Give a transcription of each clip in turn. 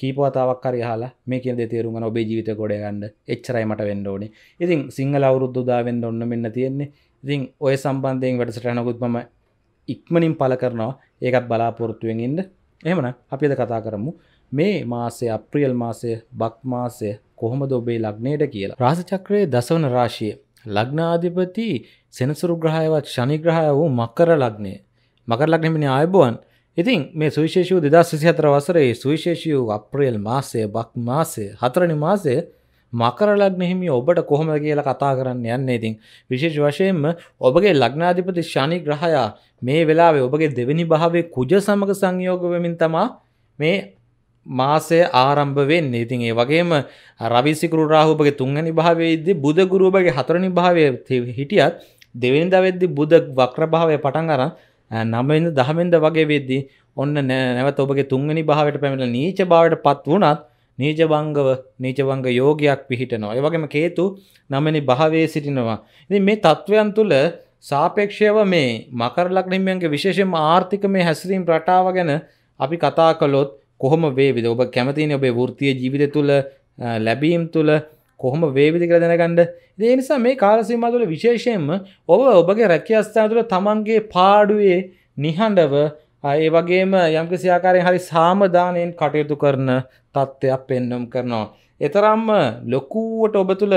කීපවතාවක් හරි හලා මේ කියන දේ තේරුම් ගන්න ඔබේ ජීවිතය ගොඩ ගන්න එච්චරයි මට වෙන්න ඕනේ. ඉතින් සිංහල අවුරුද්ද උදා වෙන්න ඔන්න මෙන්න තියෙන්නේ. ඉතින් ඔය සම්බන්ධයෙන් වැඩසටහනකුත් මම ඉක්මනින් පළ කරනවා. ඒකත් බලාපොරොත්තුෙන් ඉන්න. එහෙමනම් අපි අද කතා කරමු මේ මාසය අප්‍රියල් මාසය බක් මාසය කොහොමද ඔබේ ලග්නයට කියලා. රාසචක්‍රයේ දසවන රාශිය ලග්නාධිපති සෙනසුරු ග්‍රහයවත් ශනිග්‍රහය වූ මකර ලග්නය. මකර ලග්නෙමිනි ආයබුවන් ඉතින් මේ සුවිශේෂූ දෙදා සිසිහතර වසරේ සුවිශේෂූ අප්‍රේල් මාසය බක් මාසය හතරනි මාසය මකරලක් නෙහිමි ඔබට කොහොම කියලා කතා කරන්න යන්න ඉතින් විශේෂ වශයෙන්ම ඔබගේ ලග්නාධිපති ශනි ග්‍රහයා මේ වෙලාවේ ඔබගේ දෙවැනි භාවේ කුජ සමග සංයෝග වෙමින් තමා මේ මාසය ආරම්භ වෙන්නේ. ඉතින් ඒ වගේම රවි සිකුරු රාහු ඔබගේ තුන්වෙනි භාවයේ ඉද්දී බුධ ගුරු ඔබගේ හතරවෙනි භාවයේ හිටියත් දෙවෙනි දවෙද්දී බුධ වක්‍ර භාවය පටන් අරන් නමෙන්ද දහමෙන්ද වගේ වෙද්දී ඔන්න නැවත ඔබගේ තුන්වැනි භාවයට පැමිණලා නීච භාවයට පත් වුණත් නීච භංගව නීච භංග යෝගයක් පිහිටනවා. ඒ වගේම හේතු නමෙනි භාවයේ සිටිනවා. ඉතින් මේ தත්වයන් තුළ සාපේක්ෂව මේ මකර ලග්නිමියන්ගේ විශේෂයෙන්ම ආර්ථික මේ හැසිරීම් රටාව ගැන අපි කතා කළොත් කොහොම වේවිද ඔබ කැමතිනේ ඔබේ වෘත්තීය ජීවිතය තුළ ලැබීම් තුළ කොහොම වේවිදි කර දෙනකණ්ඩ දේ නිසා මේ කාලසිම්මා තුළ විශේෂයෙන්ම ඔබ ඔබගේ රැකිය අස්ථාන තුළ තමන්ගේ පාඩුවේ නිහඬව ඒ වගේම යම්කිසියාකාරයෙන් හරි සාමදානයෙන් කටයුතු කරන තත්ත්වයක් පෙන්නුම් කරනවා. එතරම්ම ලොකුවට ඔබ තුළ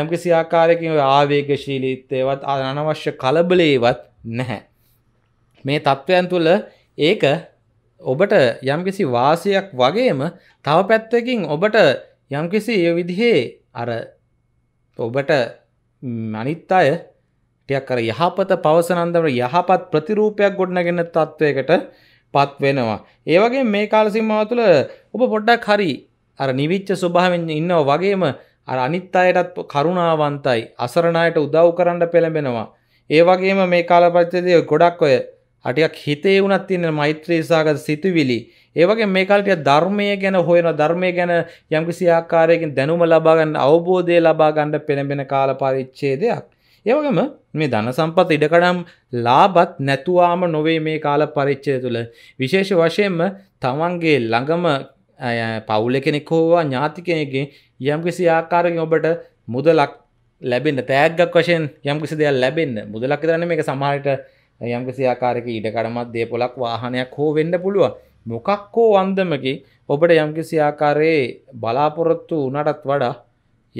යම්කිසි ආකාරයකින් ආවේගශීලීත්වයවත් අනවශ්‍ය කලබලේවත් නැහැ. මේ තත්ත්වයන් තුළ ඒක ඔබට යම්කිසි වාසයක් වගේම තව පැත්තකින් ඔබට යම්කිසි ඒ විදිහේ අර ඔබට මනිත් අය ටයක් කර යහපත පවසනන්දමට යහපත් ප්‍රතිරූපයක් ගොඩනගෙන තත්ත්වයකට පත් වෙනවා. ඒවගේ මේ කාලසිම්මාව තුළ ඔබ පොඩ්ඩක් හරි අර නිවිච්ච ස්වභාවෙන් ඉන්නව වගේම අර අනිත් අයටත් කරුණාවන්තයි අසරණයට උදව් කරන්න පෙළඹෙනවා. ඒ වගේම මේ කාලපච්චදය ගොඩක් ඔය අටියක් හිතේ වුණත් තින්න මෛත්‍රී සාගත සිතුවිලි ඒවගේ මේකාලටිය ධර්මය ගැන හොයන ධර්මය ගැන යම්කිසි ආකාරයකින් දැනුම ලබාගන්න අවබෝධය ලබාගණ්ඩ පෙළඹෙන කාලපාරිච්චේ දෙයක්. ඒවගම මේ ධන සම්පත් ඉඩකඩම් ලාබත් නැතුවාම නොවේ මේ කාල පරිච්චය තුළ. විශේෂ වශයෙන්ම තමන්ගේ ළඟම පවුල කෙනෙක් හෝවා ඥාතිකයගේ යම්කිසි ආකාරකින් ඔබට මුදලක් ලැබෙන්න්න තෑගක් වශයෙන් යම්කිසි දෙයක් ලැබෙන්න්න මුදලක් දරන මේ සමහට යම්කිසි ආකාරක ඉඩකඩමත් දේපොලක් වාහනයක් හෝ වෙන්න පුළුව මොකක් හෝ අන්දමකි ඔබට යම්කිසි ආකාරයේ බලාපොරොත්තු වනටත් වඩා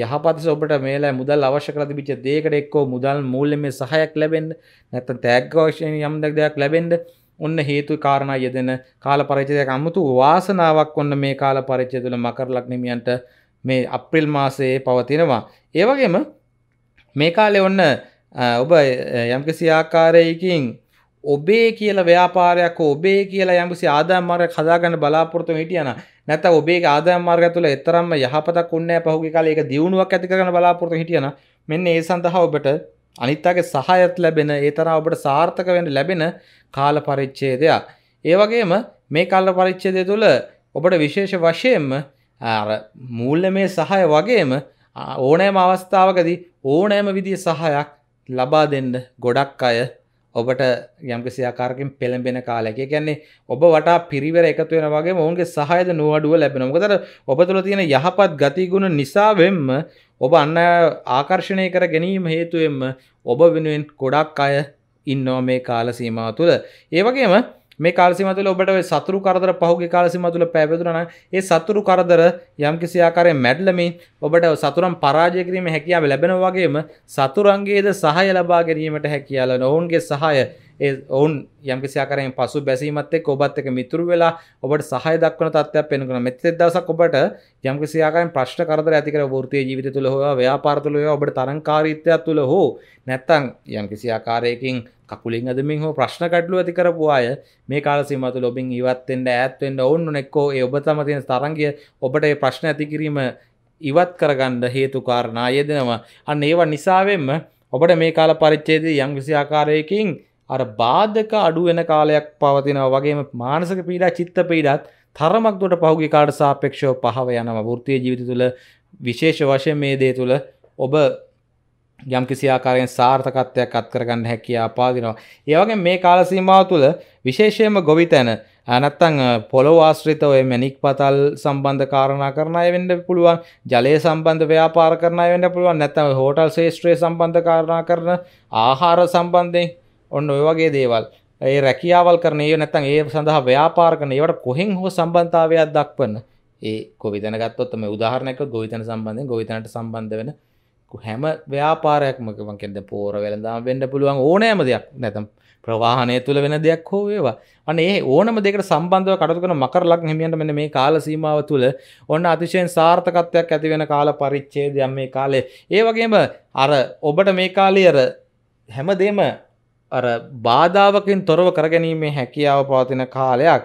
යහපත ඔබට මේලා මුදල් අවශ්‍ය කරලා තිබිච්ච දෙයකට එක්කෝ මුදල් මූල්‍යමය සහයක් ලැබෙන්න නැත්නම් තෑග්ග වශයෙන් යම් දෙයක් ලැබෙන්න ඔන්න හේතු කාරණා යෙදෙන කාල පරිච්ඡේදයක අමුතු වාසනාවක් ඔන්න මේ කාල පරිච්ඡේදය තුළ මකර ලග්නමියන්ට මේ අප්‍රේල් මාසයේ පවතිනවා. ඒ වගේම මේ කාලේ ඔන්න ඔබ යම්කිසි ආකාරයකින් ඔබේ කියල ව්‍යාපාරයක් ඔබේ කියලා යම්කිසි ආදායම් මාර්ගයක් හදාගන්න බලාපොරොත්තු හිටියන නැත්නම් ඔබේ ආදායම් මාර්ගය තුළ එතරම්ම යහපතක් උන්නේ නැහැ පහුගිය කාලේ ඒක දියුණුවක් ඇති කරගන්න බලාපොරොත්තු හිටියන මෙන්න ඒ සඳහා ඔබට අනිත්‍යගේ සහායත් ලැබෙන ඒ තරම් ඔබට සාර්ථක වෙන්න ලැබෙන කාල පරිච්ඡේදය. ඒ වගේම මේ කාල පරිච්ඡේදය තුළ ඔබට විශේෂ වශයෙන්ම අර මූල්‍යමය සහාය වගේම ඕනෑම අවස්ථාවකදී ඕනෑම විදිහේ සහයක් ලබා දෙන්න ගොඩක් අය ඔබට යම්කිසි ආකාරකින් පෙළඹෙන කාලයක. ඒ කියන්නේ ඔබ වටා පිරිවර එකතු වෙනා වගේම ඔවුන්ගේ සහායද නුවඩුව ලැබෙනවා. මොකද ඔබ තුළ තියෙන යහපත් ගතිගුණ නිසාවෙන්ම ඔබ අන්න ආකර්ෂණය කර ගැනීම හේතුවෙන්ම ඔබ වෙනුවෙන් ගොඩක් අය ඉන්නවා මේ කාල සීමාව තුළ. ඒ වගේම මේ කාලසිම තුළ ඔබට සතුරු කරදර පහුගේ කාලසිම තුළ පැවැදුනන ඒ සතුරු කරදර යම් කිසි ආකාරයෙන් මැඩලමින් ඔබට සතුරන් පරාජය කිරීම හැකියාව ලැබෙනවා වගේම සතුරන්ගේද සහාය ලබා ගැනීමට හැකියාව ඔවුන්ගේ සහාය ඒ ඔවුන් යම්කිසියාකරෙන් පසු බැසීමත් එක් ඔබත් එක මිතුරු වෙලා ඔබට සහය දක්වන තත්ත්වයක් පෙන්වන මෙතෙක් දවසක් ඔබට යම්කිසියාකරෙන් ප්‍රශ්න කරදර ඇති කර වෘත්තීය ජීවිතය තුළ හෝ ව්‍යාපාර තුළ හෝ ඔබට තරංකාරීත්වය තුළ හෝ නැත්නම් යම්කිසියාකාරයකින් කකුලින් අදමින් හෝ ප්‍රශ්න කටලු ඇති කරපු අය මේ කාලසීම තුළ ඔබින් ඉවත් වෙන්න ඈත් වෙන්න ඕන නැක්කෝ ඒ ඔබ තම තියෙන තරංගය ඔබට ඒ ප්‍රශ්න ඇති කිරීම ඉවත් කරගන්න හේතු කාරණා යෙදෙනවා අන්න ඒවා නිසාවෙන්ම ඔබට මේ කාල පරිච්ඡේදයේ යම් කිසි ආකාරයකින් අර බාධක අඩු වෙන කාලයක් පවතිනවා වගේම මානසික පීඩා චිත්ත පීඩාත් තරමක් දුරට පහුගිය කාලට සාපේක්ෂව පහව යනවා වෘත්තීය ජීවිත තුළ විශේෂ වශයෙන් මේ දේ තුළ ඔබ යම්කිසි ආකාරයෙන් සාර්ථකත්වයක් අත් කරගන්න හැකියාව පාදිනවා. ඒ වගේම මේ කාල සීමාව තුළ විශේෂයෙන්ම ගොවිතැන නැත්තම් පොළොව ආශ්‍රිත ඔය මැණික් පතල් සම්බන්ධ කාරණා කරන අය වෙන්න පුළුවන්. ජලය සම්බන්ධ ව්‍යාපාර කරන අය වෙන්න පුළුවන්. නැත්තම් හෝටල් ශේෂ්ත්‍රයේ සම්බන්ධ කාරණා කරන ආහාර සම්බන්ධයෙන් ඔන්න ඔය වගේ දේවල් ඒ රැකියාවල් කරන ඒ නැත්තන් ඒ සඳහා ව්‍යාපාර කරන ඒවට කොහෙන් හෝ සම්බන්ධතාවයක් දක්වන්න ඒ කොවිතන ගත්තොත් මේ උදාහරණයක ගොවිතන සම්බන්ධයෙන් ගොවිතනට සම්බන්ධ වෙන හැම ව්‍යාපාරයක්මකම කෙද පෝර වෙළඳම් වෙන්න පුළුවන් ඕනෑම දෙයක් නැතම් ප්‍රවාහනය තුළ වෙන දෙයක් හෝ වේවා අන ඒ ඕනම දෙකට සම්බන්ධව කටතුකන මකරලක් හිමියන්ට මෙන මේ කාල සීමාව තුළ ඔන්න අතිශයෙන් සාර්ථකත්වයක් ඇතිවෙන කාල පරිච්චේ දයම් මේ කාලේ ඒ වගේම අර ඔබට මේ කාලේ අර හැමදේම අර බාධාවකින් තොරව කරගැනීමේ හැකියාව පවතින කාලයක්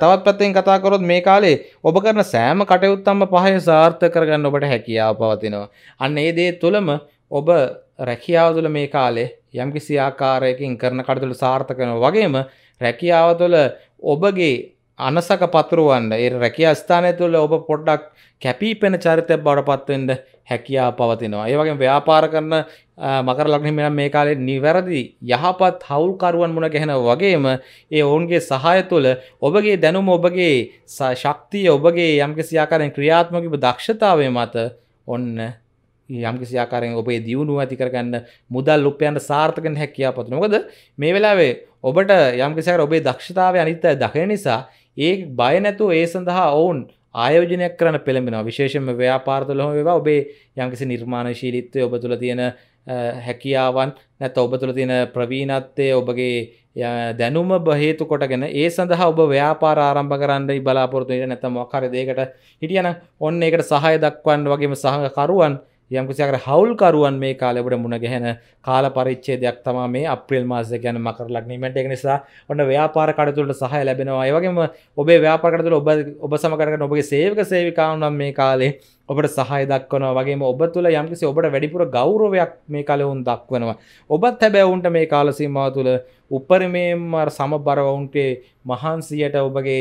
තවත් පැත්තෙන් කතා කරොත් මේ කාලේ ඔබ කරන සෑම කටයුත්තම පහය සාර්ථක කරගන්න ඔබට හැකියාව පවතිනවා. අන්න ඒ දේ තුළම ඔබ රැකියාව තුළ මේ කාලේ යම් කිසි ආකාරයකින් කරන කටයුතු සාර්ථක වෙනවා වගේම රැකියාව තුළ ඔබගේ අනසක පතුරවන්න ඒ රැකියා ස්ථානය තුළ ඔබ පොඩ්ඩක් කැපී පෙන චරිතයක් බවට පත්වෙන්න හැකියාව පවතිනවා. ඒ වගේම ව්‍යාපාර කරන මකර ලක්නි මෙනම් මේ කාලේ නිවැරදි යහපත් හවුල්කරුවන් මුණ ගැහෙන වගේම ඒ ඔවුන්ගේ සහය තුළ ඔබගේ දැනුම ඔබගේ ශක්තිය ඔබගේ යම්කිසි ආකාරයෙන් ක්‍රියාත්මකිව දක්ෂතාවය මත ඔන්න යම්කිසි ආකාරයෙන් ඔබේ දියුණුව ඇති කරගන්න මුදල් උපයන්න සාර්ථකන හැකියා පතු නොකද මේ වෙලාවේ ඔබට යම්කිසිකර ඔබේ දක්ෂතාවය අනිත්තය දකින නිසා ඒ බය නැතුව ඒ සඳහා ඔවුන් ආයෝජනයක් කරන පෙළඹෙනවා විශේෂම ව්‍යාපාර්තුලොම වේවා ඔබේ යම්කිසි නිර්මාණශීලීත්වය ඔබ තුළ තියෙන හැකියාවන් නැත ඔබ තුළ තියෙන ප්‍රවීණත්වය ඔබගේ දැනුම බහේතු කොටගෙන ඒ සඳහා ඔබ ව්‍යාපාර ආරම්භ කරන්න බලාපොරතුයට නැත මොකර දේකට හිටියන ඔන්න එකට සහය දක්වන් වගේම සහකරුවන් යම්කුසිකර හවුල්කරුවන් මේ කාලෙබට මුණ ගැන කාල පරිච්චේ දෙයක් තමා මේ අප්‍රේල් මාස ගැන මකර ලක්නීමට එක නිසා ඔන්න ව්‍යාපාර කඩතුළට සහය ලැබෙනවා ඒවගේම ඔබේ ව්‍යාපාරකටතුළ ඔබ ඔබ සමකරට ඔබගේ සේවක සේවිකාවනම් මේ කාලේ ඔබට සහය දක්වනවා වගේම ඔබ තුළ යම්කිසි ඔබට වැඩිපුර ගෞරවයක් මේ කලවුන් දක්වනවා ඔබත් හැබැවුන්ට මේ කාලසීමා තුළ උපරිමේම සමබරවුන්ටේ මහන්සියට ඔබගේ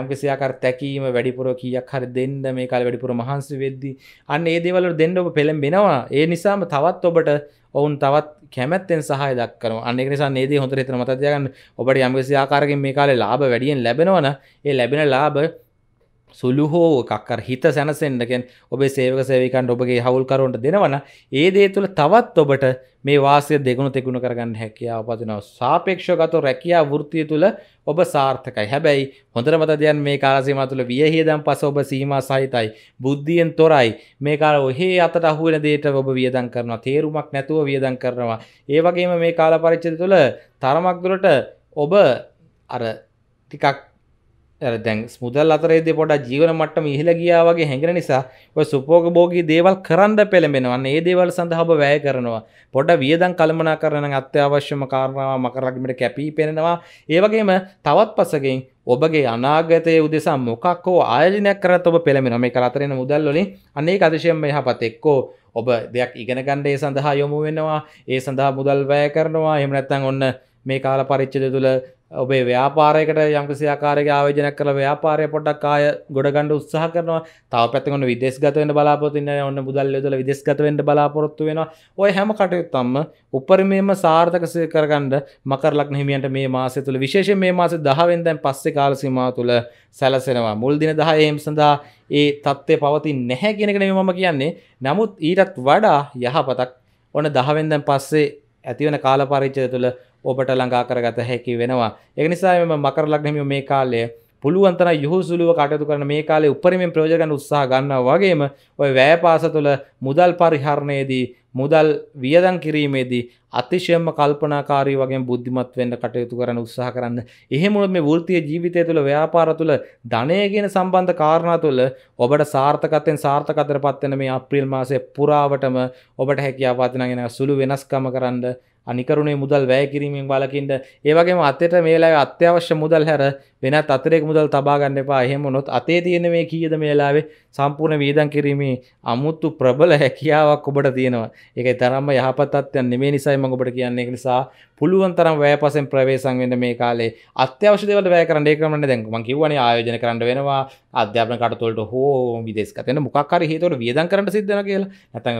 යම්කිසියාකර තැකීම වැඩිපුර කියක් හරි දෙන්න මේ කාල වැඩිපුර මහන්සි වෙද්දි අන්න ඒදවල දෙන්න ඔබ පෙළම්බෙනවා ඒ නිසාම තවත් ඔබට ඔවුන් තවත් කැමැත්තෙන් සහය දක්කන අනෙ නිසා නේද හොඳ හිතන මතතියගන්න ඔබට යම්කිසියාකාරකින් මේ කාලේ ලාබ වැඩියෙන් ලැබෙනවන ඒ ලැබෙන ලාබ සුළු හෝ එකක්කර හිත සැනසෙන්න්නකෙන් ඔබේ සේවක සේවිකන් ඔබගේ හවුල්කරුවන්ට දෙනවන ඒ දේ තුළ තවත් ඔබට මේ වාසය දෙගුණු තෙකුණු කරගන්න හැකියාව පතිනව සාපේක්ෂගත රැකයා වෘතිය තුළ ඔබ සාර්ථකයි හැබැයි හොඳර මතදයන් මේ කාලසීම තුළ වියහිදම් පස ඔබ සීම සහිතයි බුද්ධියෙන් තොරයි මේ කාල ඔහේ අතට අහුවෙන දේට ඔබ වියදන් කරනවා තේරුමක් නැතුව වියදන් කරනවා ඒවගේම මේ කාල පරිච්චද තුළ තරමක්දුරට ඔබ අර ටිකක් දැන් මුදල් අතරේද පොඩ ජීවන මට්ටම ඉහළ ගියා වගේ හැඟෙන නිසා ඔය සුපෝගභෝගී දේවල් කරන්න පෙළඹෙනවා. ඒ දේවල් සඳහා ඔබ වැය කරනවා. පොඩ වියදම් කළමනාකරණ නම් අත්‍යවශ්‍යම කාරණා මකරලගමට කැපී පෙනෙනවා. ඒ වගේම තවත් පසකින් ඔබගේ අනාගතය උදෙසා මොකක් හෝ ආයෝජනයක් කරත් ඔබ පෙළඹෙනවා. මේ කලතරෙන මුදල් වලින් අනේක අතිශයම යහපත් එක්කෝ ඔබ දෙයක් ඉගෙන ගන්න ඒ සඳහා යොමු වෙනවා. ඒ සඳහා මුදල් වැය කරනවා. එහෙම නැත්නම් ඔන්න මේ කාල පරිච්චද තුළ ඔබේ ව්‍යාපාරයකට යම්කිසි ආකාරයක ආයෝජනයක් කරලා ව්यापारය පොඩ්ඩක් ආය ගොඩගන්න උත්සාහ කරනවා. තව පැත්තක ඔන්න විදේශගත වෙන්න බලාපොරොත්තු ඉන්න ඔන්න මුදල් යොදලා විදේශගත වෙන්න බලාපොරොත්තු වෙනවා. ඔය හැම කටයුත්තක්ම උපරිමයෙන්ම සාර්ථක කරගන්න මකර ලග්න හිමියන්ට මේ මාසය තුළ විශේෂයෙන් මේ මාසේ 10 වෙනිදාන් පස්සේ කාල සීමාව තුළ සැලසෙනවා. මුල් දින 10 එහෙම සඳහා ඒ தත්ත්වය පවතින්නේ නැහැ කියන එක නෙමෙයි මම කියන්නේ. නමුත් ඊටත් වඩා යහපතක් ඔන්න 10 වෙනිදාන් පස්සේ ඇතිවන කාල පරිච්ඡේදය තුළ ඔබට ළඟා කරගත හැකි වෙනවා. ඒ නිසා මේ මකර ලග්නමියෝ මේ කාලය පුළුවන් තරම් යහුසුලුව කටයුතු කරන මේ කාලේ උපරිමයෙන් ප්‍රයෝජන ගන්න උත්සාහ ගන්නවා වගේම ওই වැයපාස තුළ මුදල් පරිහරණයේදී මුදල් වියදම් කිරීමේදී අතිශයම කල්පනාකාරී වගේ බුද්ධිමත් වෙන්න කටයුතු කරන උත්සාහ කරන්න. එහෙම වුණොත් මේ වෘත්තීය ජීවිතය තුළ ව්‍යාපාර තුළ ධනය කියන සම්බන්ධ කාරණා තුළ ඔබට සාර්ථකත්වයෙන් සාර්ථකතරපත් වෙන මේ අප්‍රේල් මාසයේ පුරාවටම ඔබට හැකියාව වදිනාගෙන සුළු වෙනස්කම් කරන්න අනිකරුණේ මුදල් වැය කිරීමෙන් වලකින්ට ඒවගේම අතයට මේලා අත්‍යවශ්‍ය මුදල් හැර වෙනත් අතරෙක් මුදල් තබාගන්න එපා එහෙම නොත් අතේ තියෙන මේ කීයද මේලාවේ සම්පූර්ණ වේදන් කිරීමේ අමුත්තු ප්‍රබල හැකියාවක් ඔබට තියෙනවා ඒක තරම්ම යහපත් අත්යන් නෙමේ නිසයි මම ඔබට කියන්නේ ඒක නිසා පුළුවන් තරම් වෑපසෙන් ප්‍රවේශම් වෙන්න මේ කාලේ අත්‍යවශ්‍ය දේවල් වැය කරන්න ඒක කරන්න දැන් මම කිව්වනේ ආයෝජන කරන්න වෙනවා අධ්‍යාපන කටතොලට හෝ විදේශගත වෙන මොකක් හරි හේතුවකට වියදම් කරන්න සිද්ධ වෙනවා කියලා නැත්නම්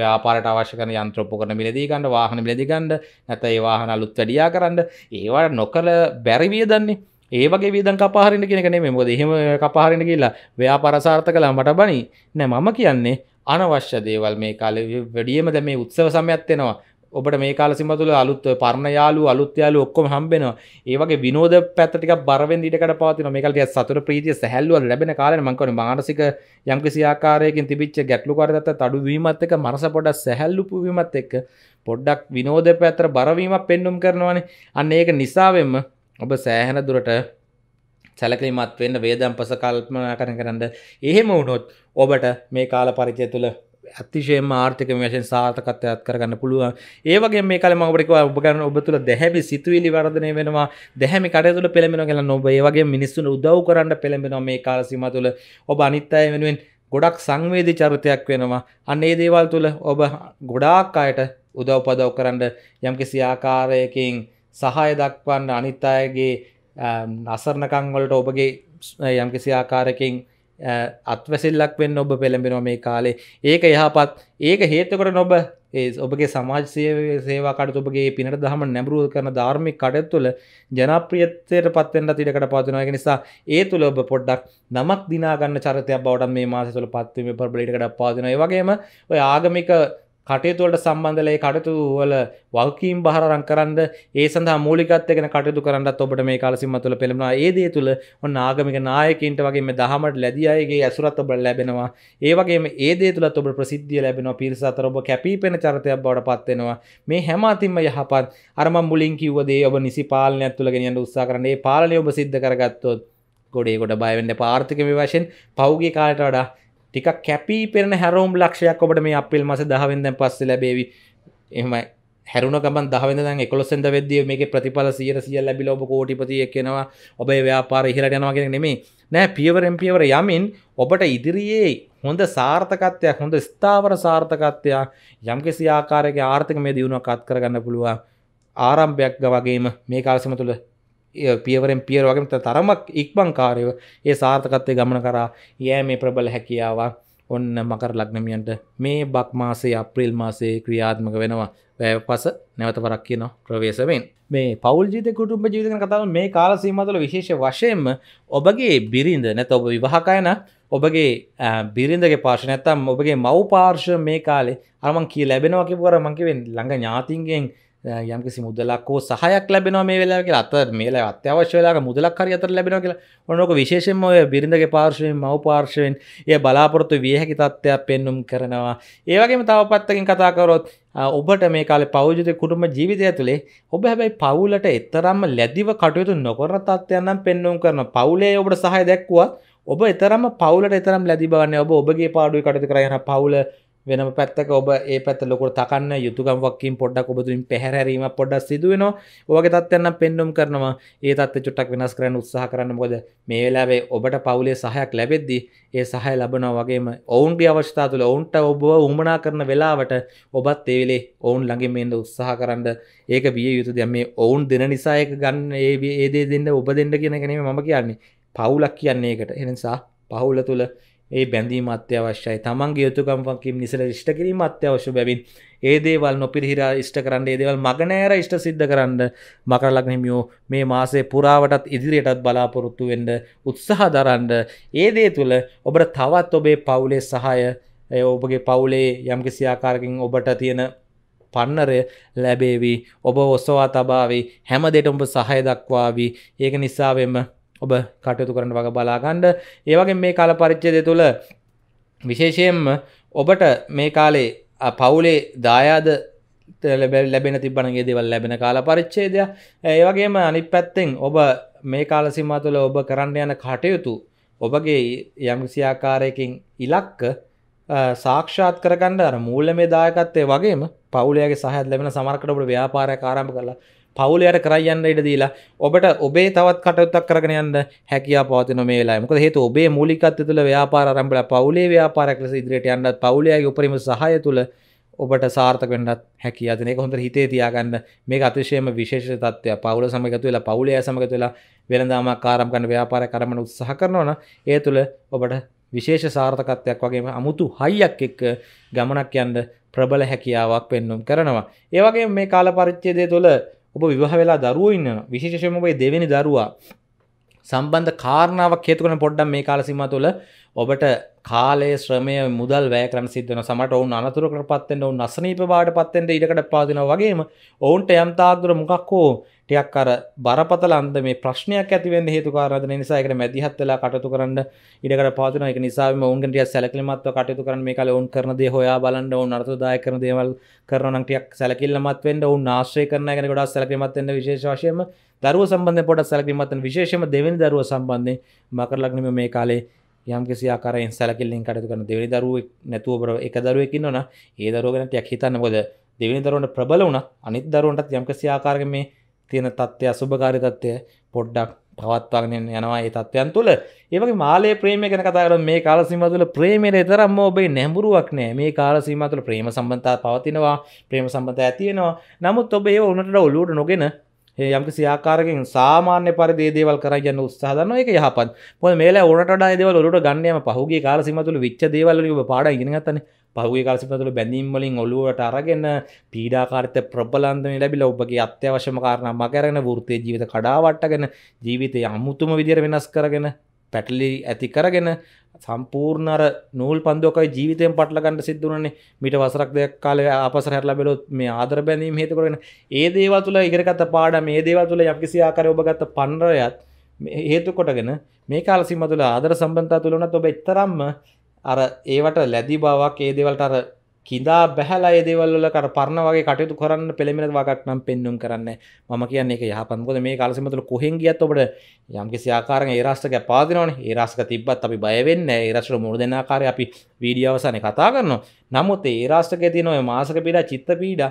ව්‍යාපාරයට අවශ්‍ය කරන යන්ත්‍ර උපකරණ මිලදී ගන්න වාහන මිලදී ගන්න නැත්නම් ඒ වාහන අලුත් වැඩියා කරන්න ඒවා නොකර බැරි වියදන්නේ ඒවගේ විදන් කපාහරන්න කියෙනෙ නෙමේ මොද එහෙම කපාහරණ කියලා ව්‍යා පරසාර්ථ කලා මට බනි නෑ මම කියන්නේ අනවශ්‍ය දේවල් මේ කාල වැඩියම ද මේ උත්සව සමයත්වෙනවා ඔබට මේ කාලසිම තුළ අලුත් පරණ යාලු අලුත් යාලු ඔක්කොම හම්බෙනවා. ඒ වගේ විනෝද පැත්ත ටිකක් බර වෙන්න ඉඩකඩ පවතිනවා. මේකල් ටිකක් සතුට ප්‍රීතිය සැහැල්ලුව ලැබෙන කාලේ මම කියන්නේ මානසික යම්කිසි ආකාරයකින් තිබිච්ච ගැටලුකාර තත්ත්වයට අඩු වීමත් එක්ක මනස පොඩක් සැහැල්ලු වීමත් එක්ක පොඩ්ඩක් විනෝද පැත්තට බර වීමක් පෙන්눔 කරනවානේ. අන්න ඒක නිසාවෙන්ම ඔබ සෑහෙන දුරට සැලකිලිමත් වෙන්න වේදම් පස කල්පනා කරන කරන්න එහෙම වුණොත් ඔබට මේ කාල පරිචය තුළ අතිශය මාර්ථක වශයෙන් සාර්ථකත්වයක් කරගන්න පුළුවන් ඒවගේ මේ කල මගටක ඔබගන්න ඔබ තුළ දැහැබි සිතුවිලි වර්ධනය වෙනවා දැහැමි කටයතුළ පෙළමෙන කියලා නොබ ඒවගේ මිනිස්සුන උදව් කරන්න පෙළඹෙනවා මේ කාලසිම තුළ ඔබ අනිත්තය වෙනුවෙන් ගොඩක් සංවේදී චරිතයක් වෙනවා අන්න ඒ දේවල් තුළ ඔබ ගොඩාක් අයට උදව් පදව් කරන්න යම්කිසි ආකාරයකින් සහය දක්වන්න අනිත් අයගේ අසරණකංවලට ඔබගේ යම්කිසි ආකාරකින් අත්වැසිල්ලක් වෙන්න ඔබ පෙළඹෙනවා මේ කාලේ ඒක යහපත් ඒක හේතකොට නොබ ඒ ඔබගේ සමාජ සේවාකට ඔබගේ පිනට දහම නැඹරුව කරන ධර්මි කඩත් තුළ ජනප්‍රියත්තයට පත්වෙන්ට තිටකට පාතිනයක නිසා ඒ තුළ ඔබ පොඩ්ඩක් නමක් දිනාගන්න චරතය බවට මේ මාස තුළ පත්වීම පබලිටකට පාතිනය වගේම ඔය ආගමික කටයුතුවලට සම්බන්ධලයි කටතු වල වල්කීම් බහරං කරන්න ඒ සඳහා මූලිකත්යගෙන කටයුතු කරන්නත් ඔබට මේ කාලසිම තුළ පෙළෙනවා ඒදේ තුළ ඔන්න ආගමික නායකින්ට වගේ දහමට ලැදි අයගේ ඇසුරත් ඔබ ලැබෙනවා ඒවගේ ඒදේ තුළ ඔබ ප්‍රසිද්ධිය ලැබෙනවා පිරිස අතර ඔබ කැපිපෙන චරිතයක් බවට පත්වෙනවා මේ හැම අතින්ම යහපත් අරම මුලින් කිව්වදේ ඔබ නිසි පාලනයක් තුළ ගෙනියන්න උත්සා කරන්නේ පාලනය ඔබ සිද්ධ කරගත්තොත් ගොඩේ ගොඩ බයවෙන්න පාර්ථිකම වශයෙන් පෞගේ කාලට වඩා ටික කැපී පෙරෙන හැරෝම් ලක්ෂයක් ඔබට මේ අපිල් මස දහවෙන්දැන් පස්ස ලැබේවි එම හැරුණ ගමන් දහවෙන එකොසෙන්ද වෙද්දිය මේ ප්‍රතිඵල සියර සිය ලැබිල ඔබ කෝටිපතියක් කෙනවා ඔබේ ව්‍යාපාර ඉහිලට යනවාගෙන නෙමේ නෑ පියවරෙන් පියවර යමින් ඔබට ඉදිරියේ හොඳ සාර්ථකත්වයක් හොඳ ස්ථාවර සාර්ථකත්වයක් යම්කිසි ආකාරයක ආර්ථික මේ දියුණුවක් අත් කරගන්න පුළුවන් ආරම්භයක් වගේම මේ කාලසම තුළ පියවරෙන් පියරවගේම තරමක් ඉක්බං කාරයව ඒ සාර්ථකත්වය ගමන කරා යෑ මේ ප්‍රබල හැකියාව ඔන්න මකර ලක්නමියන්ට මේ බක් මාසේ අප්‍රිල් මාසේ ක්‍රියාත්මක වෙනවා වැෑ පස නැවත වරක් කියන ප්‍රවේශවෙන් මේ පවල් ජීත කුටුම්ඹ ජීවිතන කතාව මේ කාල සීමතුල විශේෂ වශයෙන්ම ඔබගේ බිරිඳ නැත ඔබ විවාහකයන ඔබගේ බිරිඳගේ පාශ නැත්තම් ඔබගේ මව් පාර්ශ මේ කාලේ අරමන් කිය ලැබෙනවාකිපුර මංකිවෙන් ළඟ ඥාතින්ගෙන් යම්කිසි මුදලක්කෝ සහයක් ලැබෙන මේ වෙලා කියලා අත මේල අත්‍යවශ්‍ය වෙලා මුදලක් හරි අතර ලැබෙන කියලා ඔන්නක විශේෂෙන්ම ඔය බිරිඳගේ පාර්ශවෙන් මව පාර්ශවෙන් ඒ බලාපොරොත්තු විය හැකි තත්ත්වයක් පෙන්නුම් කරනවා ඒවගේම තව පත්තකින් කතාකරොත් ඔබට මේ කාලේ පෞජුතය කුටුම ජීවිතය තුළේ ඔබ හැබැයි පවුලට එතරම්ම ලැදිව කටයුතු නොකරන තත්ත්වයන්නම් පෙන්නුම් කරන පවුලේ ඔබට සහය දැක්වුවත් ඔබ එතරම් පවුලට එතරම් ලැදිබවන්නේ ඔබ ඔබගේ පාඩුව කටතු කරයන පවුල වෙන පැත්තක ඔබ ඒ පැත් ලොක තකන්න යුතුකම්වක්කින් පොඩ්ඩක් ඔබතුින් පැහැරීම පොඩ්ඩ සිදුවෙන ඔගේ තත්වන්න පෙන්ඩුම් කරනවා ඒ තත් චුට්ටක් වෙනස් කරන්න උත්සාහ කරන්න බොද මේ වෙලාවේ ඔබට පවුලේ සහයක් ලැබෙද්දි ඒ සහය ලබනවා වගේම ඔවුන්ගේ අවස්ථා තුළ ඔවුන්ට ඔබ උමනා කරන වෙලාවට ඔබත් ඒවෙලේ ඔවුන් ළඟින් මෙන්ද උත්සාහ කරන්න ඒක විය යුතු දෙ මේ ඔවුන් දෙන නිසායක ගන්න ඒ ඒදේ දෙන්න ඔබ දෙන්න කියෙන ගැනීම මම කියන්නේ පවුලක් කියන්නේ එකට එනිසා පහුල තුළ ඒ බැඳීම අත්‍යවශ්‍යයි තමන්ගේ යුතුකම්පකින් නිසල ෂ්ට කිරීම අත්‍යවශ්‍ය බැවින් ඒ දේවල් නොපිරිහිර ෂ්ට කරන්න ඒදවල් මගනෑර ෂ්ට සිද්ධ කරන්න මකරලක්නමියෝ මේ මාසේ පුරාවටත් ඉදිරියටත් බලාපොරොත්තු වෙන්ඩ උත්සහ දරන්ඩ ඒදේ තුළ ඔබට තවත් ඔබේ පවුලේ සහය ඔබගේ පවුලේ යම්කිසි ආකාරකින් ඔබට තියෙන පන්නරය ලැබේවී ඔබ ඔස්සවා තබාවේ හැම දෙට උඹ සහය දක්වාවී ඒක නිසාවෙම ඔබ කටයුතු කරන වග බලාගණ්ඩ ඒවගේ මේ කාල පරිච්චේදය තුළ විශේෂයෙන්ම ඔබට මේ කාලේ පවුලේ දායාද ලැබැල් ලැබෙන තිබනගේ දෙවල් ලැබෙන කාල පරිච්චේදය ඒවගේම අනි පැත්තෙන් ඔබ මේ කාල සිමාතුල ඔබ කරන්න යන කටයුතු ඔබගේ යම්සියාකාරයකින් ඉලක්ක සාක්ෂාත් කරගන්න අර මූල්ල මේ දායකත්තේ වගේම පවුලයාගේ සහත් ලැබෙන සමර්කටට ව්‍යාපාරය කාරම්භ කරලා පවුලයට කරයන්න ඉඩ දීලා ඔබට ඔබේ තවත් කටයුත්තක් කරගෙන යන්න හැකියා පවතින මේ වෙලාවේ. මොකද හේතුව ඔබේ මූලිකත්වය තුළ ව්‍යාපාර ආරම්භලා පවුලේ ව්‍යාපාරයක් ලෙස ඉදිරියට යන්නත් පවුලයාගේ උපරිම සහාය තුළ ඔබට සාර්ථක වෙන්නත් හැකියාව දෙන එක හොඳට හිතේ තියාගන්න මේක අතිශයම විශේෂ තත්ත්වයක්. පවුල සමග එකතු වෙලා පවුලය සමග එකතු වෙලා වෙළඳාමක් ආරම්භ කරන ව්‍යාපාරයක් ආරම්භන උත්සාහ කරනවා නම් ඒ තුළ ඔබට විශේෂ සාර්ථකත්වයක් වගේම අමුතු හයියක් එක්ක ගමනක් යන්න ප්‍රබල හැකියාවක් පෙන්නුම් කරනවා. ඒ වගේම මේ කාල පරිච්ඡේදය තුළ ඔබ විවාහ වෙලා දරුවෝ ඉන්නවා විශේෂයෙන්ම ඔබේ දෙවෙනි දරුවා සම්බන්ධ කාරණාවක් හේතු කරන පොඩ්ඩක් මේ කාල සීමාව තුළ ඔබට කාලයේ ශ්‍රමය මුදල් වැය කරන සිද්ධ වෙනවා සමහරට ඔවුන් අනතුරකට පත් වෙන්න ඔවුන් අසනීප බවට පත් වෙන්න ඉඩකට පාදිනවා වගේම ඔවුන්ට යම් තාක් දුර මොකක් හෝ ටිකක් අර බරපතල අන්දමේ ප්‍රශ්නයක් ඇති වෙන්න හේතුකාරකද නිසා ඒකට මැදිහත් වෙලා කටයුතු කරන්න ඉඩකට පවතිනවා ඒක නිසාම ඔවුන්ගෙන් ටිකක් සැලකිලිමත්ව කටයුතු කරන්න මේ කාලේ ඔවුන් කරන දේ හොයා බලන්න ඔවුන් අර්ථදායක කරන දේවල් කරනවා නම් ටිකක් සැලකිලිමත් වෙන්න ඔවුන් ආශ්‍රය කරන එක ගැන ගොඩාක් සැලකිලිමත් වෙන්න විශේෂ වශයෙන්ම දරුව සම්බන්ධ පොඩ සැලකිලිමත්වන විශේෂම දෙවැනි දරුව සම්බන්ධයෙන් මකර ලග්නම මේ කාලේ යම් කිසි ආකාරයෙන් සැලකිල්ලෙන් කටයුතු කරන දෙවැනි දරුවෙක් නැතුව බර එක දරුවෙක් ඉන්නවනම් ඒ දරුවා ගැන ටිකක් හිතන්න මොකද දෙවැනි දරුවන්ට ප්‍රබල වුණා අනිත් දරුවන්ටත් යම් කිසි ආකාරයක මේ තියෙන තත්ත්වය සුභකාරී තත්ත්වය පොඩ්ඩක් පවත්වාගෙන යනවා ඒ තත්ත්වයන් තුළ. ඒ වගේ මාලේ ප්‍රේමය ගැන කතා කරමු මේ කාල සීමාව තුළ ප්‍රේමයේ තරම්ම ඔබේ නැඹුරුවක් නෑ. මේ කාල සීමාව තුළ ප්‍රේම සම්බන්ධතාව පවතිනවා, ප්‍රේම සම්බන්ධය ඇති වෙනවා. නමුත් ඔබ ඒව උනටට ඔළුවට නොගෙන යම්කිසි ආකාරකින් සාමාන්‍ය පරිදි දේවල් කරා යන උත්සාහ කරනවා ඒක යහපත්. මොකද මේලා ඕනට වඩා දේවල් ඔලුවට ගන්න යම පහුගිය කාල සීමාව තුළ විච්ච දේවල් වලින් ඔබ පාඩම් ඉගෙන ගන්නනේ. පහුගේ කාලසිපතුළ බැඳීම්වලින් ඔලුවට අරගෙන පීඩාකාරිත ප්‍රබලන්දම ලැබිල ඔබගේ අත්‍යවශ්‍යම කාරණ මකරගෙන වෘතය ජීවිත කඩාවට්ටගෙන ජීවිතය අමුතුම විදිර වෙනස් කරගෙන පැටලි ඇති කරගෙන සම්පූර්ණර නූල් පන්දුවකයි ජීවිතයෙන් පටලගන්න සිද්ධුවනේ මිට වසරක් දෙයක් කාලය අපසර හැරලා බැලොත් මේ ආදර බැඳීම් හේතු කරගෙන ඒ දේවල් තුළ ඉගෙනගත පාඩම මේ දේවල් තුළ යම්කිසි ආකාරයක ඔබ ගත්ත පණ්ඩරයත් හේතු කොටගෙන මේ කාල සීම තුළ ආදර සම්බන්ධතා තුළනත් ඔබ එතරම්ම අර ඒවට ලැදි බවක් ඒ දෙවලට අර කිදා බැහලා ඒදවල්ල කර පරණ වගේ කටයුතු කරන්න පෙළමෙන වගක් නම් පෙන්නුම් කරන්න ම කියන්නේ එක යහපන්කොද මේ කාලසිමතුල කොහෙන් ගියත් ඔබට යම්කි සයාකාරන් ඒරාස්ටක පාදිනවන ඒරාස්ක තිබත් අපි බයවෙන්න ඒරස්ට මුර දෙනාකාරය අපි වීඩියවසන කතා කරන නමුත් ඒරාස්ටක තිනොය මාසක පිඩා චිත්ත පීඩ